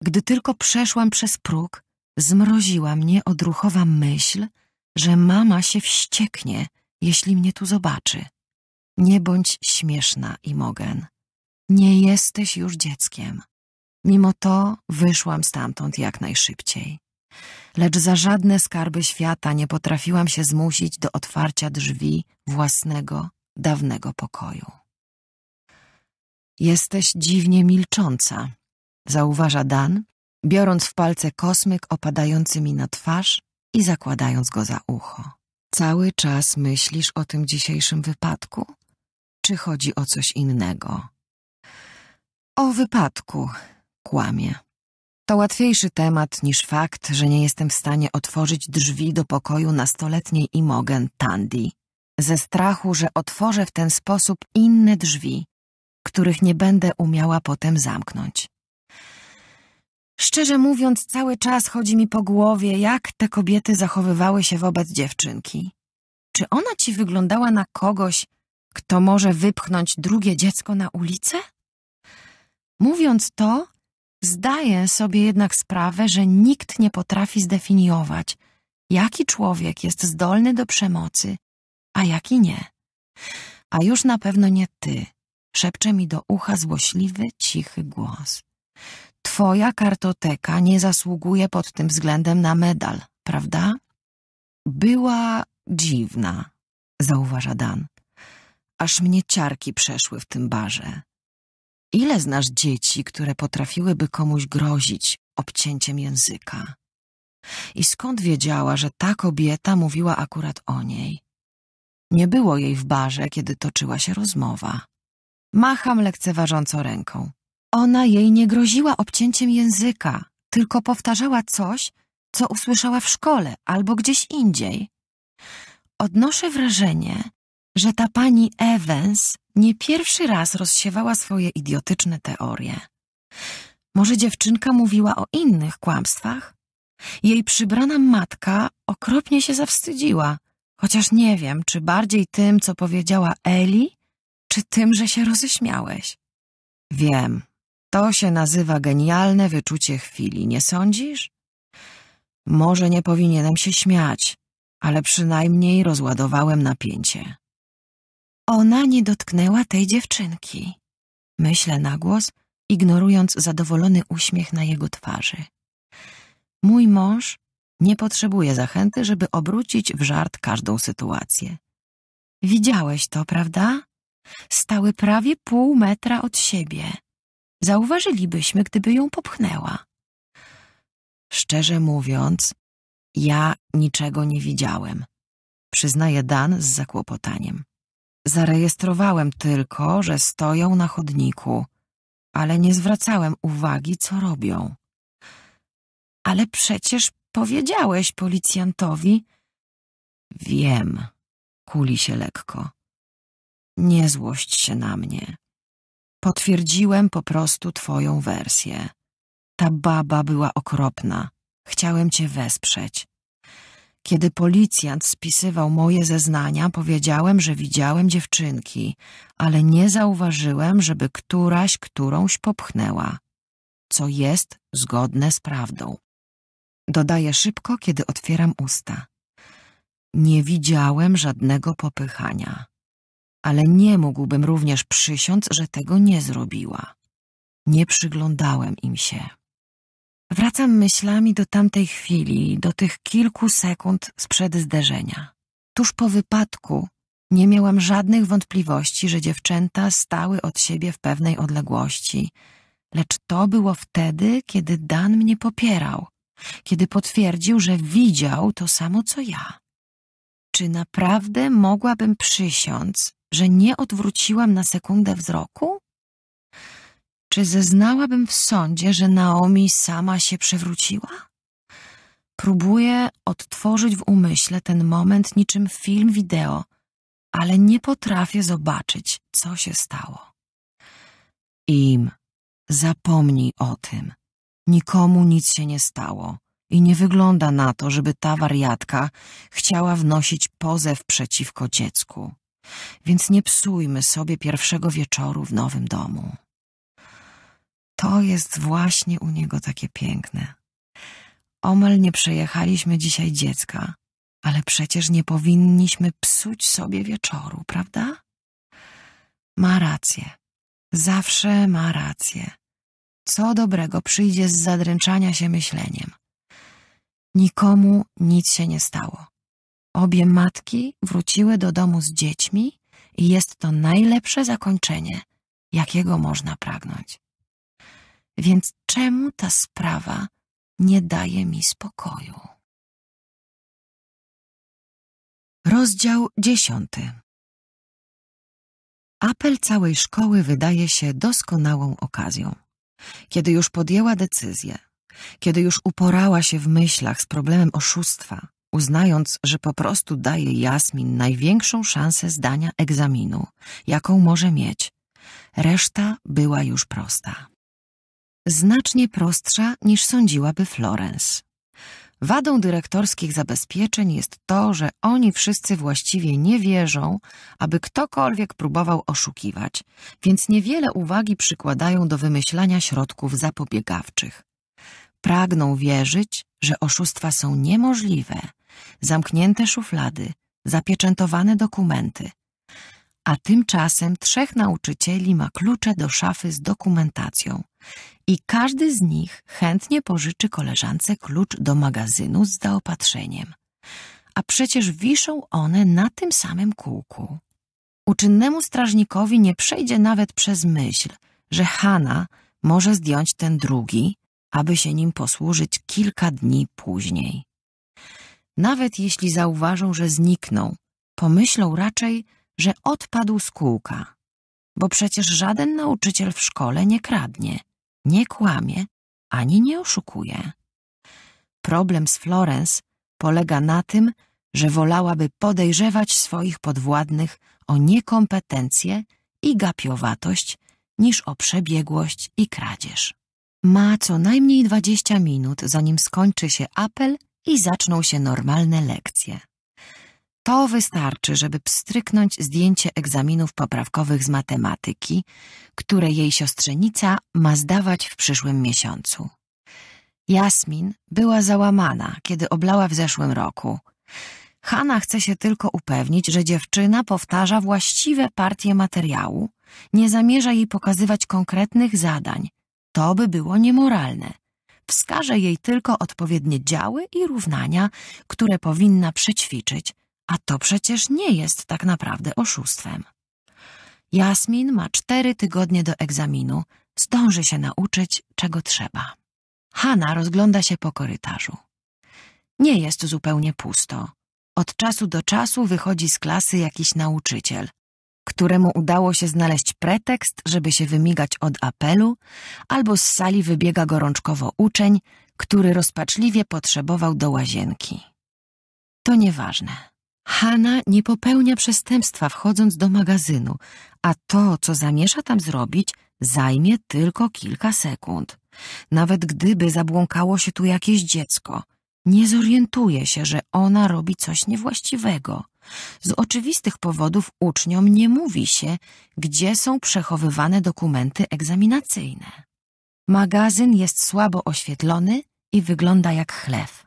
Speaker 1: Gdy tylko przeszłam przez próg, zmroziła mnie odruchowa myśl, że mama się wścieknie, jeśli mnie tu zobaczy. Nie bądź śmieszna, Imogen. Nie jesteś już dzieckiem. Mimo to wyszłam stamtąd jak najszybciej. Lecz za żadne skarby świata nie potrafiłam się zmusić do otwarcia drzwi własnego, dawnego pokoju. Jesteś dziwnie milcząca, zauważa Dan, biorąc w palce kosmyk opadający mi na twarz i zakładając go za ucho. Cały czas myślisz o tym dzisiejszym wypadku? Czy chodzi o coś innego? O wypadku, kłamie. To łatwiejszy temat niż fakt, że nie jestem w stanie otworzyć drzwi do pokoju nastoletniej Imogen Tandy. Ze strachu, że otworzę w ten sposób inne drzwi, których nie będę umiała potem zamknąć. Szczerze mówiąc, cały czas chodzi mi po głowie, jak te kobiety zachowywały się wobec dziewczynki. Czy ona ci wyglądała na kogoś, kto może wypchnąć drugie dziecko na ulicę? Mówiąc to, zdaję sobie jednak sprawę, że nikt nie potrafi zdefiniować, jaki człowiek jest zdolny do przemocy, a jaki nie. A już na pewno nie ty, szepcze mi do ucha złośliwy, cichy głos. Twoja kartoteka nie zasługuje pod tym względem na medal, prawda? Była dziwna, zauważa Dan. Aż mnie ciarki przeszły w tym barze. Ile znasz dzieci, które potrafiłyby komuś grozić obcięciem języka? I skąd wiedziała, że ta kobieta mówiła akurat o niej? Nie było jej w barze, kiedy toczyła się rozmowa. Macham lekceważąco ręką. Ona jej nie groziła obcięciem języka, tylko powtarzała coś, co usłyszała w szkole albo gdzieś indziej. Odnoszę wrażenie, że ta pani Evans nie pierwszy raz rozsiewała swoje idiotyczne teorie. Może dziewczynka mówiła o innych kłamstwach? Jej przybrana matka okropnie się zawstydziła, chociaż nie wiem, czy bardziej tym, co powiedziała Eli, czy tym, że się roześmiałeś. Wiem, to się nazywa genialne wyczucie chwili, nie sądzisz? Może nie powinienem się śmiać, ale przynajmniej rozładowałem napięcie. Ona nie dotknęła tej dziewczynki. Myślę na głos, ignorując zadowolony uśmiech na jego twarzy. Mój mąż nie potrzebuje zachęty, żeby obrócić w żart każdą sytuację. Widziałeś to, prawda? Stały prawie pół metra od siebie. Zauważylibyśmy, gdyby ją popchnęła. Szczerze mówiąc, ja niczego nie widziałem, przyznaje Dan z zakłopotaniem. Zarejestrowałem tylko, że stoją na chodniku, ale nie zwracałem uwagi, co robią. Ale przecież powiedziałeś policjantowi. Wiem, kuli się lekko. Nie złość się na mnie. Potwierdziłem po prostu twoją wersję. Ta baba była okropna. Chciałem cię wesprzeć. Kiedy policjant spisywał moje zeznania, powiedziałem, że widziałem dziewczynki, ale nie zauważyłem, żeby któraś którąś popchnęła, co jest zgodne z prawdą. Dodaję szybko, kiedy otwieram usta. Nie widziałem żadnego popychania ale nie mógłbym również przysiąc, że tego nie zrobiła. Nie przyglądałem im się. Wracam myślami do tamtej chwili, do tych kilku sekund sprzed zderzenia. Tuż po wypadku nie miałam żadnych wątpliwości, że dziewczęta stały od siebie w pewnej odległości, lecz to było wtedy, kiedy Dan mnie popierał, kiedy potwierdził, że widział to samo co ja. Czy naprawdę mogłabym przysiąc, że nie odwróciłam na sekundę wzroku? Czy zeznałabym w sądzie, że Naomi sama się przewróciła? Próbuję odtworzyć w umyśle ten moment niczym film wideo, ale nie potrafię zobaczyć, co się stało. Im, zapomnij o tym. Nikomu nic się nie stało i nie wygląda na to, żeby ta wariatka chciała wnosić pozew przeciwko dziecku więc nie psujmy sobie pierwszego wieczoru w nowym domu. To jest właśnie u niego takie piękne. Omal nie przejechaliśmy dzisiaj dziecka, ale przecież nie powinniśmy psuć sobie wieczoru, prawda? Ma rację. Zawsze ma rację. Co dobrego przyjdzie z zadręczania się myśleniem. Nikomu nic się nie stało. Obie matki wróciły do domu z dziećmi i jest to najlepsze zakończenie, jakiego można pragnąć.
Speaker 2: Więc czemu ta sprawa nie daje mi spokoju? Rozdział dziesiąty Apel całej szkoły wydaje się doskonałą
Speaker 1: okazją. Kiedy już podjęła decyzję, kiedy już uporała się w myślach z problemem oszustwa, uznając, że po prostu daje Jasmin największą szansę zdania egzaminu, jaką może mieć. Reszta była już prosta. Znacznie prostsza niż sądziłaby Florence. Wadą dyrektorskich zabezpieczeń jest to, że oni wszyscy właściwie nie wierzą, aby ktokolwiek próbował oszukiwać, więc niewiele uwagi przykładają do wymyślania środków zapobiegawczych. Pragną wierzyć, że oszustwa są niemożliwe, zamknięte szuflady, zapieczętowane dokumenty. A tymczasem trzech nauczycieli ma klucze do szafy z dokumentacją i każdy z nich chętnie pożyczy koleżance klucz do magazynu z zaopatrzeniem. A przecież wiszą one na tym samym kółku. Uczynnemu strażnikowi nie przejdzie nawet przez myśl, że Hanna może zdjąć ten drugi aby się nim posłużyć kilka dni później. Nawet jeśli zauważą, że zniknął, pomyślą raczej, że odpadł z kółka, bo przecież żaden nauczyciel w szkole nie kradnie, nie kłamie ani nie oszukuje. Problem z Florence polega na tym, że wolałaby podejrzewać swoich podwładnych o niekompetencję i gapiowatość niż o przebiegłość i kradzież. Ma co najmniej 20 minut, zanim skończy się apel i zaczną się normalne lekcje. To wystarczy, żeby pstryknąć zdjęcie egzaminów poprawkowych z matematyki, które jej siostrzenica ma zdawać w przyszłym miesiącu. Jasmin była załamana, kiedy oblała w zeszłym roku. Hanna chce się tylko upewnić, że dziewczyna powtarza właściwe partie materiału, nie zamierza jej pokazywać konkretnych zadań, to by było niemoralne. Wskaże jej tylko odpowiednie działy i równania, które powinna przećwiczyć, a to przecież nie jest tak naprawdę oszustwem. Jasmin ma cztery tygodnie do egzaminu, zdąży się nauczyć, czego trzeba. Hanna rozgląda się po korytarzu. Nie jest zupełnie pusto. Od czasu do czasu wychodzi z klasy jakiś nauczyciel, któremu udało się znaleźć pretekst, żeby się wymigać od apelu, albo z sali wybiega gorączkowo uczeń, który rozpaczliwie potrzebował do łazienki. To nieważne. Hanna nie popełnia przestępstwa wchodząc do magazynu, a to, co zamierza tam zrobić, zajmie tylko kilka sekund. Nawet gdyby zabłąkało się tu jakieś dziecko, nie zorientuje się, że ona robi coś niewłaściwego. Z oczywistych powodów uczniom nie mówi się, gdzie są przechowywane dokumenty egzaminacyjne. Magazyn jest słabo oświetlony i wygląda jak chlew.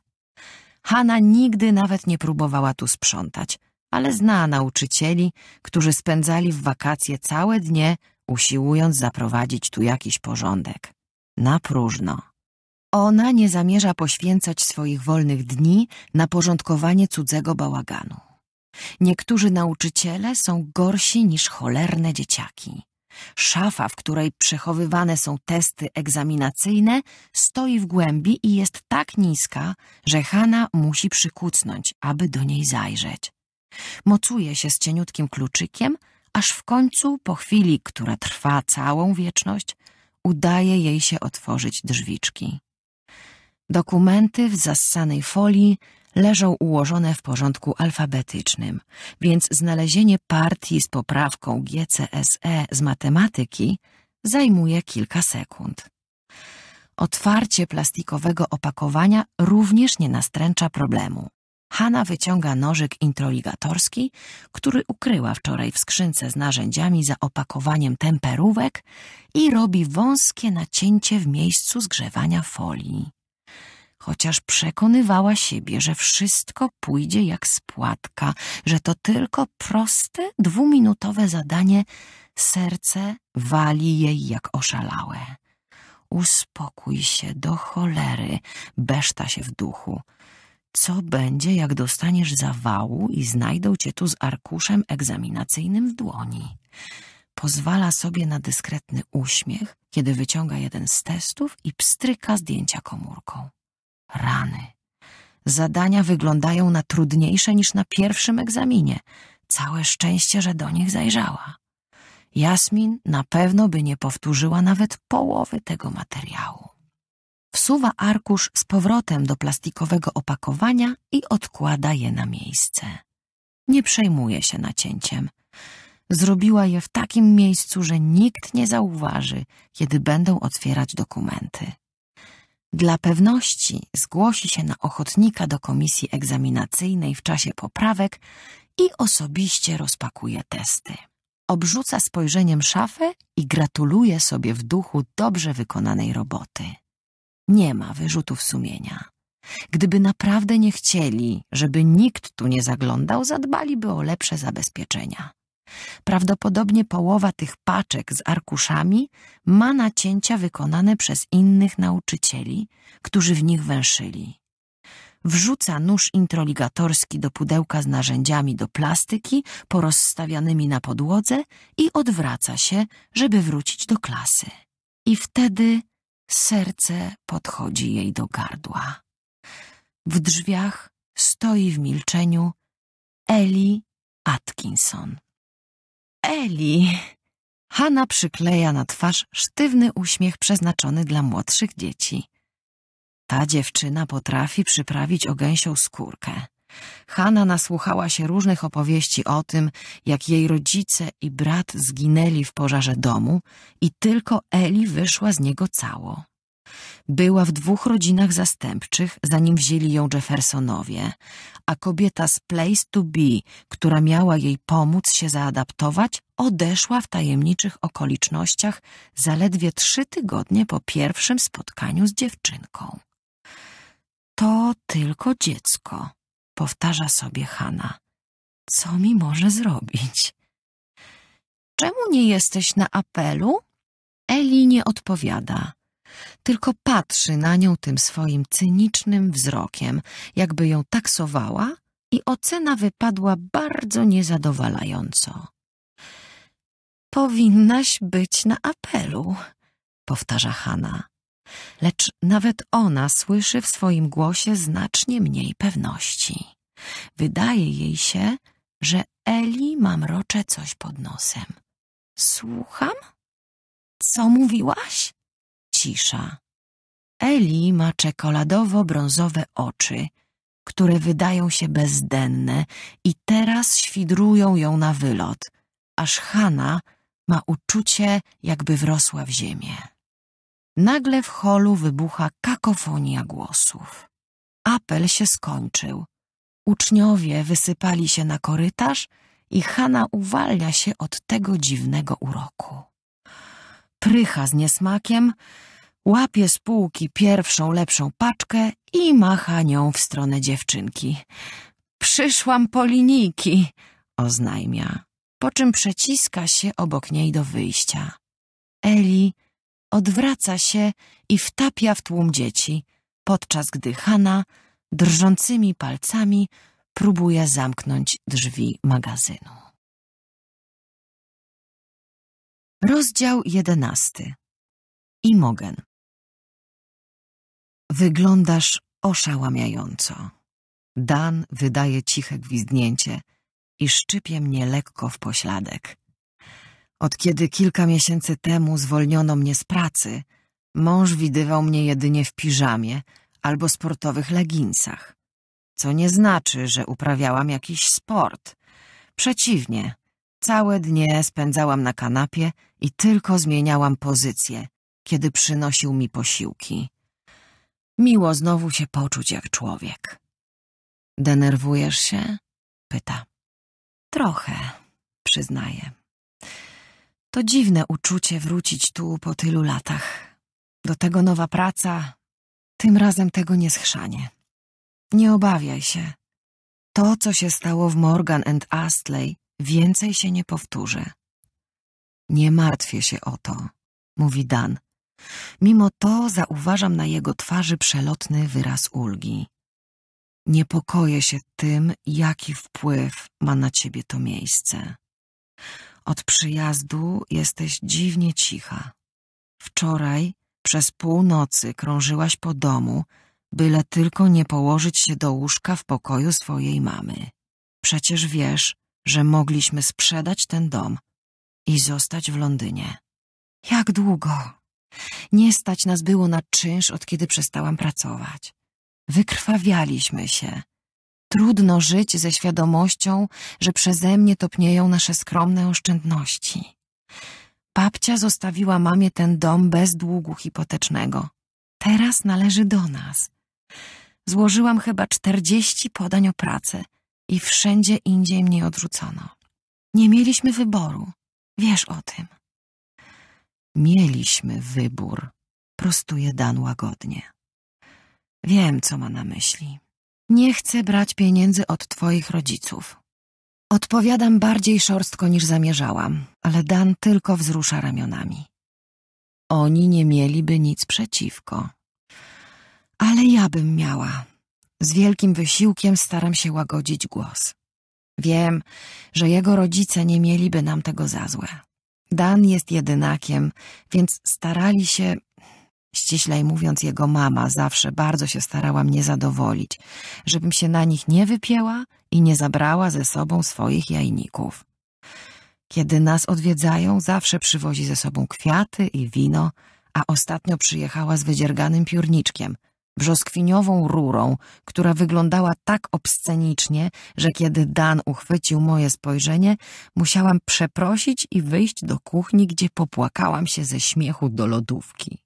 Speaker 1: Hanna nigdy nawet nie próbowała tu sprzątać, ale zna nauczycieli, którzy spędzali w wakacje całe dnie, usiłując zaprowadzić tu jakiś porządek. Na próżno. Ona nie zamierza poświęcać swoich wolnych dni na porządkowanie cudzego bałaganu. Niektórzy nauczyciele są gorsi niż cholerne dzieciaki. Szafa, w której przechowywane są testy egzaminacyjne, stoi w głębi i jest tak niska, że Hanna musi przykucnąć, aby do niej zajrzeć. Mocuje się z cieniutkim kluczykiem, aż w końcu, po chwili, która trwa całą wieczność, udaje jej się otworzyć drzwiczki. Dokumenty w zassanej folii leżą ułożone w porządku alfabetycznym, więc znalezienie partii z poprawką GCSE z matematyki zajmuje kilka sekund. Otwarcie plastikowego opakowania również nie nastręcza problemu. Hanna wyciąga nożyk introligatorski, który ukryła wczoraj w skrzynce z narzędziami za opakowaniem temperówek i robi wąskie nacięcie w miejscu zgrzewania folii chociaż przekonywała siebie, że wszystko pójdzie jak spłatka, że to tylko proste, dwuminutowe zadanie, serce wali jej jak oszalałe. Uspokój się do cholery, beszta się w duchu. Co będzie, jak dostaniesz zawału i znajdą cię tu z arkuszem egzaminacyjnym w dłoni? Pozwala sobie na dyskretny uśmiech, kiedy wyciąga jeden z testów i pstryka zdjęcia komórką. Rany. Zadania wyglądają na trudniejsze niż na pierwszym egzaminie. Całe szczęście, że do nich zajrzała. Jasmin na pewno by nie powtórzyła nawet połowy tego materiału. Wsuwa arkusz z powrotem do plastikowego opakowania i odkłada je na miejsce. Nie przejmuje się nacięciem. Zrobiła je w takim miejscu, że nikt nie zauważy, kiedy będą otwierać dokumenty. Dla pewności zgłosi się na ochotnika do komisji egzaminacyjnej w czasie poprawek i osobiście rozpakuje testy. Obrzuca spojrzeniem szafę i gratuluje sobie w duchu dobrze wykonanej roboty. Nie ma wyrzutów sumienia. Gdyby naprawdę nie chcieli, żeby nikt tu nie zaglądał, zadbaliby o lepsze zabezpieczenia. Prawdopodobnie połowa tych paczek z arkuszami ma nacięcia wykonane przez innych nauczycieli, którzy w nich węszyli. Wrzuca nóż introligatorski do pudełka z narzędziami do plastyki porozstawianymi na podłodze i odwraca się, żeby wrócić do klasy. I wtedy serce podchodzi jej do gardła. W drzwiach stoi w milczeniu Eli Atkinson. Eli! Hanna przykleja na twarz sztywny uśmiech przeznaczony dla młodszych dzieci. Ta dziewczyna potrafi przyprawić gęsią skórkę. Hanna nasłuchała się różnych opowieści o tym, jak jej rodzice i brat zginęli w pożarze domu i tylko Eli wyszła z niego cało. Była w dwóch rodzinach zastępczych, zanim wzięli ją Jeffersonowie, a kobieta z Place to Be, która miała jej pomóc się zaadaptować, odeszła w tajemniczych okolicznościach zaledwie trzy tygodnie po pierwszym spotkaniu z dziewczynką. To tylko dziecko, powtarza sobie Hanna. Co mi może zrobić? Czemu nie jesteś na apelu? Eli nie odpowiada tylko patrzy na nią tym swoim cynicznym wzrokiem, jakby ją taksowała i ocena wypadła bardzo niezadowalająco. Powinnaś być na apelu, powtarza Hanna. Lecz nawet ona słyszy w swoim głosie znacznie mniej pewności. Wydaje jej się, że Eli ma mrocze coś pod nosem. Słucham? Co mówiłaś? cisza. Eli ma czekoladowo-brązowe oczy, które wydają się bezdenne i teraz świdrują ją na wylot, aż Hanna ma uczucie, jakby wrosła w ziemię. Nagle w holu wybucha kakofonia głosów. Apel się skończył. Uczniowie wysypali się na korytarz i Hanna uwalnia się od tego dziwnego uroku prycha z niesmakiem, łapie z półki pierwszą lepszą paczkę i macha nią w stronę dziewczynki. Przyszłam po linijki, oznajmia, po czym przeciska się obok niej do wyjścia. Eli odwraca się i wtapia w tłum dzieci, podczas gdy Hanna drżącymi
Speaker 2: palcami próbuje zamknąć drzwi magazynu. Rozdział jedenasty. Imogen. Wyglądasz oszałamiająco.
Speaker 1: Dan wydaje ciche gwizdnięcie i szczypie mnie lekko w pośladek. Od kiedy kilka miesięcy temu zwolniono mnie z pracy, mąż widywał mnie jedynie w piżamie albo sportowych legincach. Co nie znaczy, że uprawiałam jakiś sport. Przeciwnie, całe dnie spędzałam na kanapie – i tylko zmieniałam pozycję, kiedy przynosił mi posiłki. Miło znowu się poczuć jak człowiek. Denerwujesz się? Pyta. Trochę, przyznaję. To dziwne uczucie wrócić tu po tylu latach. Do tego nowa praca, tym razem tego nie schrzanie. Nie obawiaj się. To, co się stało w Morgan and Astley, więcej się nie powtórzy. Nie martwię się o to, mówi Dan. Mimo to zauważam na jego twarzy przelotny wyraz ulgi. Niepokoję się tym, jaki wpływ ma na ciebie to miejsce. Od przyjazdu jesteś dziwnie cicha. Wczoraj przez północy krążyłaś po domu, byle tylko nie położyć się do łóżka w pokoju swojej mamy. Przecież wiesz, że mogliśmy sprzedać ten dom i zostać w Londynie. Jak długo? Nie stać nas było na czynsz, od kiedy przestałam pracować. Wykrwawialiśmy się. Trudno żyć ze świadomością, że przeze mnie topnieją nasze skromne oszczędności. Babcia zostawiła mamie ten dom bez długu hipotecznego. Teraz należy do nas. Złożyłam chyba czterdzieści podań o pracę i wszędzie indziej mnie odrzucono. Nie mieliśmy
Speaker 2: wyboru. Wiesz o tym.
Speaker 1: Mieliśmy wybór, prostuje Dan łagodnie. Wiem, co ma na myśli. Nie chcę brać pieniędzy od twoich rodziców. Odpowiadam bardziej szorstko niż zamierzałam, ale Dan tylko wzrusza ramionami. Oni nie mieliby nic przeciwko. Ale ja bym miała. Z wielkim wysiłkiem staram się łagodzić głos. Wiem, że jego rodzice nie mieliby nam tego za złe. Dan jest jedynakiem, więc starali się, ściślej mówiąc, jego mama zawsze bardzo się starała mnie zadowolić, żebym się na nich nie wypięła i nie zabrała ze sobą swoich jajników. Kiedy nas odwiedzają, zawsze przywozi ze sobą kwiaty i wino, a ostatnio przyjechała z wydzierganym piórniczkiem – brzoskwiniową rurą, która wyglądała tak obscenicznie, że kiedy Dan uchwycił moje spojrzenie, musiałam przeprosić i wyjść do kuchni, gdzie popłakałam się ze śmiechu do lodówki.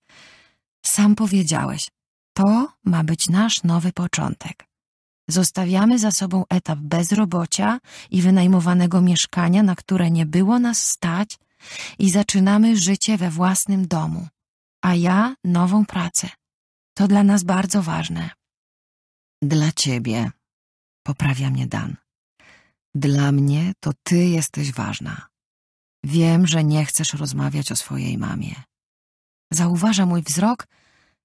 Speaker 1: Sam powiedziałeś, to ma być nasz nowy początek. Zostawiamy za sobą etap bezrobocia i wynajmowanego mieszkania, na które nie było nas stać i zaczynamy życie we własnym domu, a ja nową pracę. To dla nas bardzo ważne. Dla ciebie, poprawia mnie Dan. Dla mnie to ty jesteś ważna. Wiem, że nie chcesz rozmawiać o swojej mamie. Zauważa mój wzrok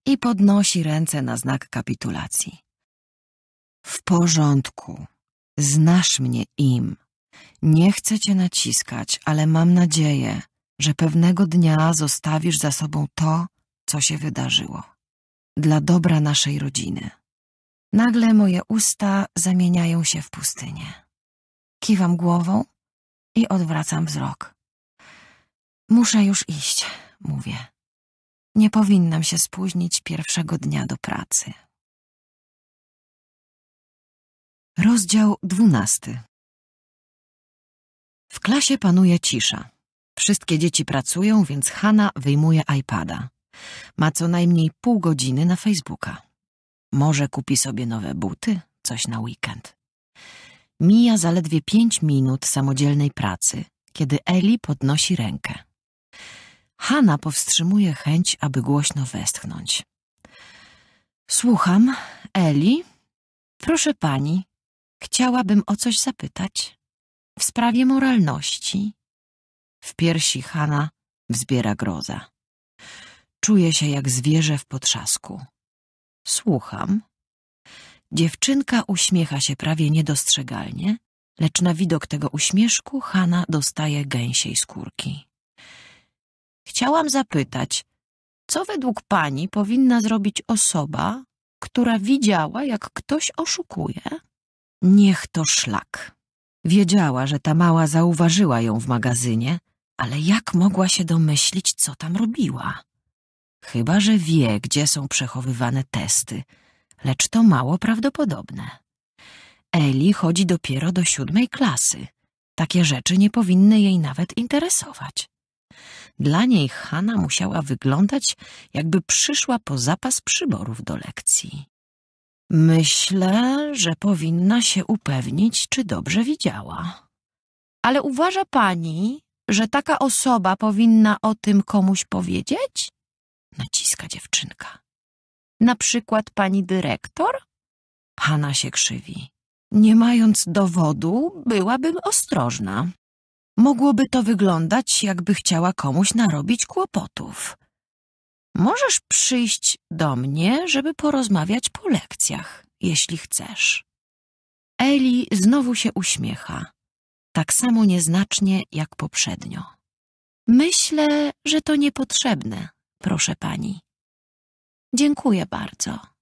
Speaker 1: i podnosi ręce na znak kapitulacji. W porządku. Znasz mnie im. Nie chcę cię naciskać, ale mam nadzieję, że pewnego dnia zostawisz za sobą to, co się wydarzyło dla dobra naszej rodziny. Nagle moje usta zamieniają się w pustynię. Kiwam głową i odwracam
Speaker 2: wzrok. Muszę już iść, mówię. Nie powinnam się spóźnić pierwszego dnia do pracy. Rozdział dwunasty. W klasie
Speaker 1: panuje cisza. Wszystkie dzieci pracują, więc Hanna wyjmuje iPada. Ma co najmniej pół godziny na Facebooka. Może kupi sobie nowe buty, coś na weekend. Mija zaledwie pięć minut samodzielnej pracy, kiedy Eli podnosi rękę. Hanna powstrzymuje chęć, aby głośno westchnąć. Słucham, Eli. Proszę pani, chciałabym o coś zapytać. W sprawie moralności. W piersi Hanna wzbiera groza. Czuję się jak zwierzę w potrzasku. Słucham. Dziewczynka uśmiecha się prawie niedostrzegalnie, lecz na widok tego uśmieszku Hanna dostaje gęsiej skórki. Chciałam zapytać, co według pani powinna zrobić osoba, która widziała, jak ktoś oszukuje? Niech to szlak. Wiedziała, że ta mała zauważyła ją w magazynie, ale jak mogła się domyślić, co tam robiła? Chyba, że wie, gdzie są przechowywane testy, lecz to mało prawdopodobne. Eli chodzi dopiero do siódmej klasy. Takie rzeczy nie powinny jej nawet interesować. Dla niej Hanna musiała wyglądać, jakby przyszła po zapas przyborów do lekcji. Myślę, że powinna się upewnić, czy dobrze widziała. Ale uważa pani, że taka osoba powinna o tym komuś powiedzieć? naciska dziewczynka. Na przykład pani dyrektor? Hanna się krzywi. Nie mając dowodu, byłabym ostrożna. Mogłoby to wyglądać, jakby chciała komuś narobić kłopotów. Możesz przyjść do mnie, żeby porozmawiać po lekcjach, jeśli chcesz. Eli znowu się uśmiecha, tak samo nieznacznie jak
Speaker 2: poprzednio. Myślę, że to niepotrzebne, proszę pani. Dziękuję bardzo.